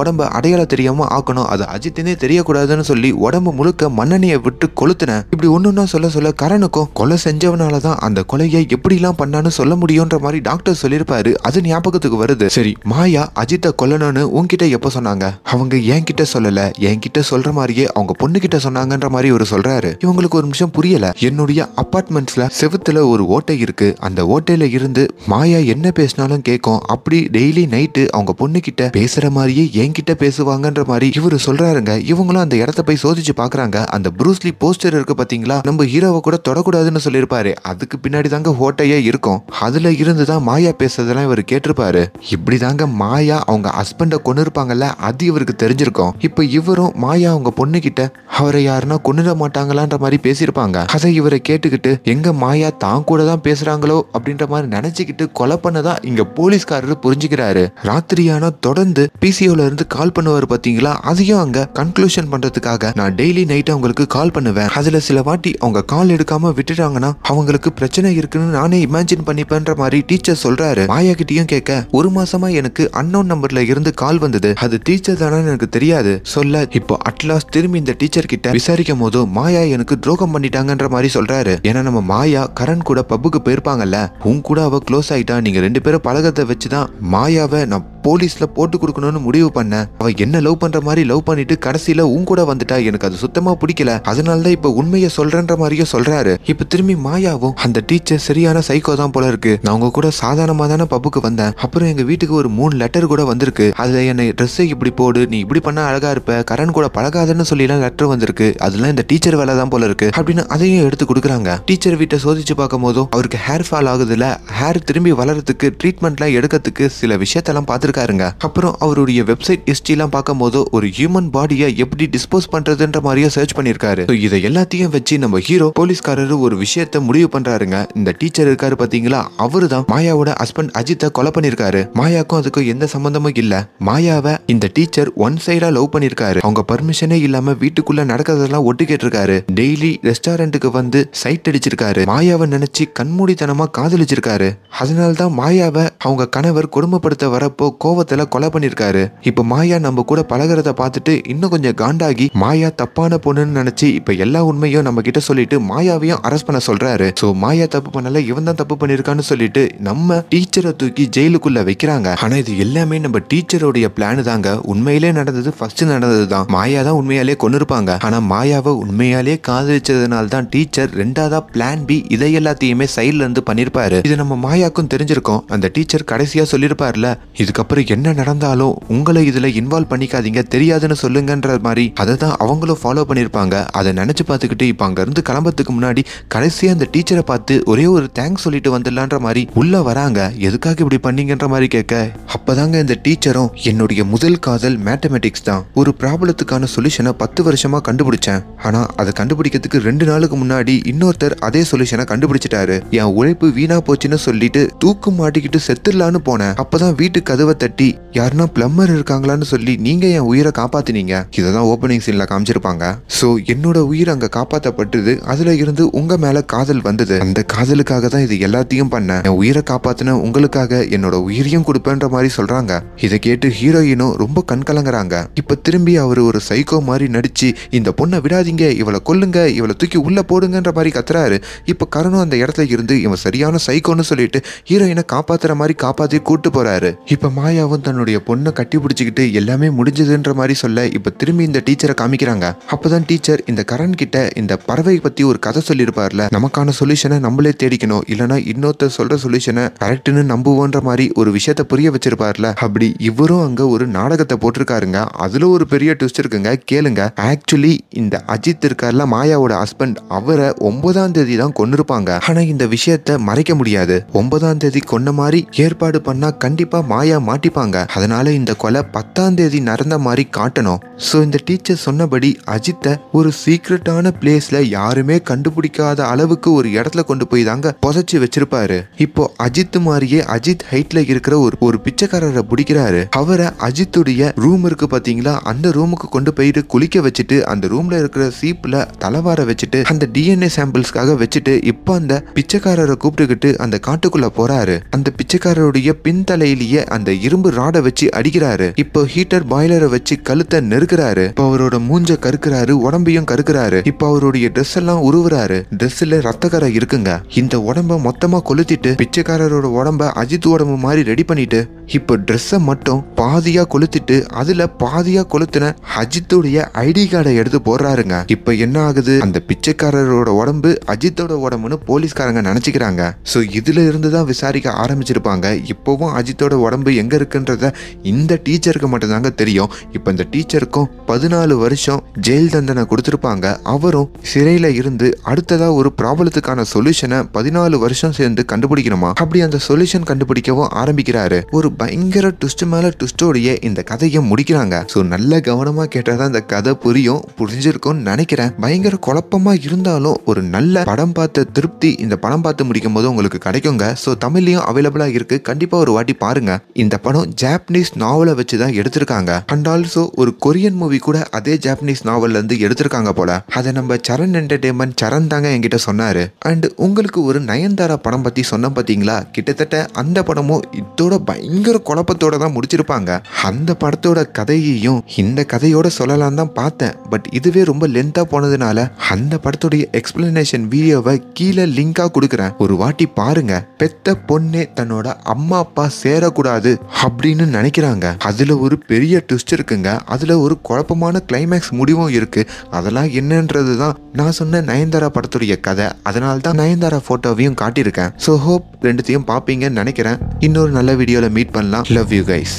உடம்ப அடையாளம் தெரியாம ஆக்கணும் அது அஜித்தினே தெரியக்கூடாதுன்னு சொல்லி உடம்பு முழுக்க மண்ணெண்ணியை விட்டு கொளுத்தினேன் இப்படி ஒண்ணுன்னா சொல்ல சொல்ல கரனுக்கும் கொலை செஞ்சவனால தான் அந்த கொலையை எப்படிலாம் பண்ணான்னு சொல்ல முடியும்ன்ற மாதிரி டாக்டர் சொல்லியிருப்பாரு அது ஞாபகத்துக்கு வருது சரி மாயா அஜித்தை கொல்லணும்னு உன்கிட்ட எப்போ சொன்னாங்க அவங்க என் கிட்ட சொல்லல என் கிட்ட சொல்ற மாதிரியே அவங்க பொண்ணு கிட்ட சொன்னாங்கன்ற மாதிரி ஒரு சொல்றாரு இவங்களுக்கு ஒரு நிமிஷம் புரியல என்னுடைய அப்பார்ட்மெண்ட் செகண்ட்ஸில் செவுத்தில் ஒரு ஓட்டை இருக்குது அந்த ஓட்டையில் இருந்து மாயா என்ன பேசினாலும் கேட்கும் அப்படி டெய்லி நைட்டு அவங்க பொண்ணுக்கிட்ட பேசுகிற மாதிரியே என்கிட்ட பேசுவாங்கன்ற மாதிரி இவர் சொல்கிறாருங்க இவங்களும் அந்த இடத்த போய் சோதிச்சு பார்க்குறாங்க அந்த ப்ரூஸ்லி போஸ்டர் இருக்குது பார்த்தீங்களா நம்ம ஹீரோவை கூட தொடக்கூடாதுன்னு சொல்லியிருப்பாரு அதுக்கு பின்னாடி தாங்க ஓட்டையே இருக்கும் அதில் இருந்து தான் மாயா பேசுறதெல்லாம் இவர் கேட்டிருப்பாரு இப்படி தாங்க மாயா அவங்க ஹஸ்பண்டை கொண்டு இருப்பாங்கல்ல அது இவருக்கு தெரிஞ்சிருக்கும் இப்போ இவரும் மாயா அவங்க பொண்ணுக்கிட்ட அவரை யாருன்னா கொண்டுட மாட்டாங்களான்ற மாதிரி பேசியிருப்பாங்க அதை இவரை கேட்டுக்கிட்டு எங்கே மாயா தான் கூட தான் பேசுகிறாங்களோ அப்படின்ற மாதிரி நினச்சிக்கிட்டு கொலை பண்ணதான் இங்கே போலீஸ்காரர் புரிஞ்சுக்கிறாரு ராத்திரியான தொடர்ந்து பிசிஓல இருந்து கால் பண்ணுவார் பார்த்தீங்களா அதையும் அங்கே கன்க்ளூஷன் பண்ணுறதுக்காக நான் டெய்லி நைட் அவங்களுக்கு கால் பண்ணுவேன் அதில் சில வாட்டி அவங்க கால் எடுக்காம விட்டுட்டாங்கன்னா அவங்களுக்கு பிரச்சனை இருக்குன்னு நானே இமேஜின் பண்ணிப்பேன்ற மாதிரி டீச்சர் சொல்றாரு மாயா கிட்டயும் கேட்க ஒரு மாசமா எனக்கு அன்னோன் நம்பர்ல இருந்து கால் வந்தது அது டீச்சர் தானே எனக்கு தெரியாது சொல்ல இப்போ அட்லாஸ் திரும்பி இந்த டீச்சர் கிட்ட விசாரிக்கும் போது மாயா எனக்கு துரோகம் பண்ணிட்டாங்கன்ற மாதிரி சொல்றாரு ஏன்னா நம்ம மாயா கரண் கூட பப்புக்கு போயிருப்பாங்கல்ல உன் கூட அவ க்ளோஸ் ஆயிட்டா நீங்க ரெண்டு பேரும் பழகத்தை வச்சுதான் மாயாவை நான் போலீஸ்ல போட்டு கொடுக்கணும்னு முடிவு பண்ணேன் அவ என்ன லவ் பண்ற மாதிரி லவ் பண்ணிட்டு கடைசியில உன் கூட வந்துட்டா எனக்கு அது சுத்தமா பிடிக்கல அதனாலதான் இப்ப உண்மையை சொல்றன்ற மாதிரியே சொல்றாரு இப்ப திரும்பி மாயாவும் அந்த டீச்சர் சரியான சைக்கோ தான் போல இருக்கு நான் உங்க கூட சாதாரணமா தானே பப்புக்கு வந்தேன் அப்புறம் எங்க வீட்டுக்கு ஒரு மூணு லெட்டர் கூட வந்திருக்கு அதுல என்னை ட்ரெஸ் இப்படி போடு நீ இப்படி பண்ணா அழகா இருப்ப கரண் கூட பழகாதன்னு சொல்லி எல்லாம் லெட்டர் வந்திருக்கு அதெல்லாம் இந்த டீச்சர் வேலை தான் போல இருக்கு அப்படின்னு அதையும் எடுத்து கொடுக்குறாங்க டீச்சர் வீட்டை சோதிச்சு பார்க்கும் போதும் அவருக்கு ஹேர் ஃபால் ஆகுதுல ஹேர் திரும்பி வளரத்துக்கு ட்ரீட்மெண்ட்லாம் எடுக்கிறதுக்கு சில விஷயத்தெல்லாம் பார்த்துருக்காருங்க அப்புறம் அவருடைய வெப்சைட் ஹிஸ்ட்ரிலாம் பார்க்கும் போது ஒரு ஹியூமன் பாடியை எப்படி டிஸ்போஸ் பண்றதுன்ற மாதிரியே சர்ச் பண்ணியிருக்காரு இதை எல்லாத்தையும் வச்சு நம்ம ஹீரோ போலீஸ்காரர் ஒரு விஷயத்த முடிவு பண்றாருங்க இந்த டீச்சர் இருக்காரு பாத்தீங்களா அவரு தான் மாயாவோட ஹஸ்பண்ட் அஜித்தை கொலை பண்ணிருக்காரு மாயாக்கும் அதுக்கும் எந்த சம்பந்தமும் இல்ல மாயாவை இந்த டீச்சர் ஒன் சைடா லவ் பண்ணிருக்காரு அவங்க பர்மிஷனே இல்லாம வீட்டுக்குள்ள நடக்கிறதெல்லாம் ஒட்டு கேட்டிருக்காரு டெய்லி ரெஸ்டாரண்ட்டுக்கு வந்து சைட் அடிச்சிருக்காரு இருக்காரு மாயாவை நினைச்சு கண்மூடித்தனமா காதலிச்சிருக்காரு அதனால்தான் மாயாவை அவங்க கணவர் கொடுமைப்படுத்த வரப்போ கோவத்துல கொலை பண்ணிருக்காரு இப்ப மாயா நம்ம கூட பழகிறத பார்த்துட்டு இன்னும் கொஞ்சம் காண்டாகி மாயா தப்பான பொண்ணுன்னு நினைச்சு இப்ப எல்லா உண்மையும் நம்ம கிட்ட சொல்லிட்டு மாயாவையும் அரெஸ்ட் பண்ண சொல்றாரு சோ மாயா தப்பு பண்ணல இவன் தான் தப்பு பண்ணிருக்கான்னு சொல்லிட்டு நம்ம டீச்சரை தூக்கி ஜெயிலுக்குள்ள வைக்கிறாங்க ஆனா இது எல்லாமே நம்ம டீச்சருடைய பிளான் தாங்க உண்மையிலே நடந்தது ஃபர்ஸ்ட் நடந்தது தான் மாயா தான் உண்மையாலே கொண்டு இருப்பாங்க ஆனா மாயாவை உண்மையாலே காதலிச்சதுனால தான் டீச்சர் ரெண்டாவதா பிளான் பிளான் பி இதை எல்லாத்தையுமே சைட்ல இருந்து பண்ணிருப்பாரு இது நம்ம மாயாக்கும் தெரிஞ்சிருக்கோம் அந்த டீச்சர் கடைசியா சொல்லியிருப்பார்ல இதுக்கப்புறம் என்ன நடந்தாலும் உங்களை இதுல இன்வால்வ் பண்ணிக்காதீங்க தெரியாதுன்னு சொல்லுங்கன்ற மாதிரி அதை தான் அவங்களும் ஃபாலோ பண்ணியிருப்பாங்க அதை நினைச்சு பார்த்துக்கிட்டு இப்போ இருந்து கிளம்புறதுக்கு முன்னாடி கடைசியாக அந்த டீச்சரை பார்த்து ஒரே ஒரு தேங்க்ஸ் சொல்லிட்டு வந்துடலான்ற மாதிரி உள்ள வராங்க எதுக்காக இப்படி பண்ணீங்கன்ற மாதிரி கேட்க அப்பதாங்க இந்த டீச்சரும் என்னுடைய முதல் காதல் மேத்தமெட்டிக்ஸ் தான் ஒரு ப்ராப்ளத்துக்கான சொல்யூஷனை பத்து வருஷமா கண்டுபிடிச்சேன் ஆனால் அதை கண்டுபிடிக்கிறதுக்கு ரெண்டு நாளுக்கு முன்னாடி இன்னொருத்தர் அதே சொல்யூஷனை கண்டுபிடிச்சிட்டாரு என் உழைப்பு வீணா போச்சுன்னு சொல்லிட்டு தூக்கு மாட்டிக்கிட்டு செத்துடலான்னு போனேன் அப்பதான் வீட்டு கதவை தட்டி யாருன்னா பிளம்பர் இருக்காங்களான்னு சொல்லி நீங்க என் உயிரை காப்பாத்தினீங்க இததான் ஓப்பனிங் சீன்ல காமிச்சிருப்பாங்க சோ என்னோட உயிர் அங்க காப்பாற்றப்பட்டது அதுல இருந்து உங்க மேல காதல் வந்தது அந்த காதலுக்காக தான் இது எல்லாத்தையும் பண்ணேன் என் உயிரை காப்பாத்தின உங்களுக்காக என்னோட உயிரையும் கொடுப்பேன்ற மாதிரி சொல்றாங்க இதை கேட்டு ஹீரோயினும் ரொம்ப கண்கலங்குறாங்க இப்ப திரும்பி அவர் ஒரு சைக்கோ மாதிரி நடிச்சு இந்த பொண்ணை விடாதீங்க இவளை கொல்லுங்க இவளை தூக்கி உள்ள போடுங்கன்ற மாதிரி கத்துறாரு இப்போ கரணும் அந்த இடத்துல இருந்து இவன் சரியான சைக்கோன்னு சொல்லிட்டு ஹீரோயினை காப்பாத்துற மாதிரி காப்பாற்றி கூட்டு போறாரு இப்போ மாயாவும் தன்னுடைய பொண்ணை கட்டி பிடிச்சிக்கிட்டு எல்லாமே முடிஞ்சதுன்ற மாதிரி சொல்ல இப்போ திரும்பி இந்த டீச்சரை காமிக்கிறாங்க அப்போதான் டீச்சர் இந்த கரண் கிட்ட இந்த பறவை பத்தி ஒரு கதை சொல்லியிருப்பார்ல நமக்கான சொல்யூஷனை நம்மளே தேடிக்கணும் இல்லைனா இன்னொருத்தர் சொல்ற சொல்யூஷனை கரெக்டுன்னு நம்புவோன்ற மாதிரி ஒரு விஷயத்த புரிய வச்சிருப்பார்ல அப்படி இவரும் அங்க ஒரு நாடகத்தை போட்டிருக்காருங்க அதுல ஒரு பெரிய ட்விஸ்ட் இருக்குங்க கேளுங்க ஆக்சுவலி இந்த அஜித் இருக்கார்ல மாயாவோட ஹஸ்பண்ட் அவரை ஒன்பதாம் தேதி தான் கொண்டிருப்பாங்க ஆனா இந்த விஷயத்த மறைக்க முடியாது ஒன்பதாம் தேதி கொண்ட மாதிரி ஏற்பாடு பண்ணா கண்டிப்பா மாயா மாட்டிப்பாங்க அதனால இந்த கொலை பத்தாம் தேதி நடந்த மாதிரி காட்டணும் ஸோ இந்த டீச்சர் சொன்னபடி அஜித்தை ஒரு சீக்ரெட்டான பிளேஸ்ல யாருமே கண்டுபிடிக்காத அளவுக்கு ஒரு இடத்துல கொண்டு போய் தாங்க புதைச்சு வச்சிருப்பாரு இப்போ அஜித் மாதிரியே அஜித் ஹைட்ல இருக்கிற ஒரு ஒரு பிச்சைக்காரரை பிடிக்கிறாரு அவரை அஜித்துடைய ரூம் இருக்கு பாத்தீங்களா அந்த ரூமுக்கு கொண்டு போயிட்டு குளிக்க வச்சுட்டு அந்த ரூம்ல இருக்கிற சீப்ல தலைவார வச்சுட்டு அந்த டிஎன்ஏ சாம்பிள்ஸ்க்காக வச்சுட்டு இப்போ அந்த பிச்சைக்காரரை கூப்பிட்டுக்கிட்டு அந்த காட்டுக்குள்ள போறாரு அந்த பிச்சைக்காரருடைய பின்தலையிலேயே அந்த இரும்பு ராடை வச்சு அடிக்கிறாரு இப்போ ஹீட்டர் பாய்லரை வச்சு கழுத்தை நெருக்கிறாரு இப்ப அவரோட மூஞ்ச கருக்குறாரு உடம்பையும் கருக்குறாரு இப்ப அவருடைய ட்ரெஸ் எல்லாம் உருவுறாரு ட்ரெஸ்ல ரத்தக்கரை இருக்குங்க இந்த உடம்ப மொத்தமா கொளுத்திட்டு பிச்சைக்காரரோட உடம்ப அஜித் உடம்பு மாதிரி ரெடி பண்ணிட்டு இப்போ ட்ரெஸ்ஸை மட்டும் பாதியா கொளுத்திட்டு அதுல பாதியா கொளுத்தின அஜித்துடைய ஐடி கார்டை எடுத்து போடுறாருங்க இப்ப என்ன ஆகுது அந்த பிச்சைக்காரரோட உடம்பு அஜித் அஜித்தோட உடம்புன்னு போலீஸ்காரங்க நினச்சிக்கிறாங்க ஸோ இதுல இருந்து தான் விசாரிக்க ஆரம்பிச்சிருப்பாங்க இப்போவும் அஜித்தோட உடம்பு எங்கே இருக்குன்றத இந்த டீச்சருக்கு மட்டும்தாங்க தெரியும் இப்போ இந்த டீச்சருக்கும் பதினாலு வருஷம் ஜெயில் தண்டனை கொடுத்துருப்பாங்க அவரும் சிறையில் இருந்து அடுத்ததாக ஒரு ப்ராப்ளத்துக்கான சொல்யூஷனை பதினாலு வருஷம் சேர்ந்து கண்டுபிடிக்கணுமா அப்படி அந்த சொல்யூஷன் கண்டுபிடிக்கவும் ஆரம்பிக்கிறாரு ஒரு பயங்கர ட்விஸ்ட் மேல ட்விஸ்டோடைய இந்த கதையை முடிக்கிறாங்க ஸோ நல்ல கவனமாக கேட்டால் தான் இந்த கதை புரியும் புரிஞ்சிருக்கும்னு நினைக்கிறேன் பயங்கர குழப்பமா இருந்தாலும் ஒரு நல்ல படம் படம் பார்த்த திருப்தி இந்த படம் பார்த்து முடிக்கும் போது உங்களுக்கு கிடைக்குங்க ஸோ தமிழ்லையும் அவைலபிளாக இருக்குது கண்டிப்பாக ஒரு வாட்டி பாருங்க இந்த படம் ஜாப்பனீஸ் நாவலை வச்சு தான் எடுத்திருக்காங்க அண்ட் ஆல்சோ ஒரு கொரியன் மூவி கூட அதே ஜாப்பனீஸ் நாவல்ல இருந்து எடுத்திருக்காங்க போல அதை நம்ம சரண் என்டர்டெயின்மெண்ட் சரண் தாங்க என்கிட்ட சொன்னாரு அண்ட் உங்களுக்கு ஒரு நயன்தாரா படம் பத்தி சொன்ன பார்த்தீங்களா கிட்டத்தட்ட அந்த படமும் இதோட பயங்கர குழப்பத்தோட தான் முடிச்சிருப்பாங்க அந்த படத்தோட கதையையும் இந்த கதையோட சொல்லலாம் தான் பார்த்தேன் பட் இதுவே ரொம்ப லென்த்தாக போனதுனால அந்த படத்துடைய எக்ஸ்பிளனேஷன் வீடியோ வீடியோவை கீழே லிங்காக கொடுக்குறேன் ஒரு வாட்டி பாருங்க பெத்த பொண்ணே தன்னோட அம்மா அப்பா சேரக்கூடாது அப்படின்னு நினைக்கிறாங்க அதுல ஒரு பெரிய ட்விஸ்ட் இருக்குங்க அதுல ஒரு குழப்பமான கிளைமேக்ஸ் முடிவும் இருக்கு அதெல்லாம் என்னன்றது தான் நான் சொன்ன நயன்தாரா படத்துடைய கதை அதனால தான் நயன்தாரா போட்டோவையும் காட்டியிருக்கேன் ஸோ ஹோப் ரெண்டுத்தையும் பார்ப்பீங்கன்னு நினைக்கிறேன் இன்னொரு நல்ல வீடியோவில் மீட் பண்ணலாம் லவ் யூ கைஸ்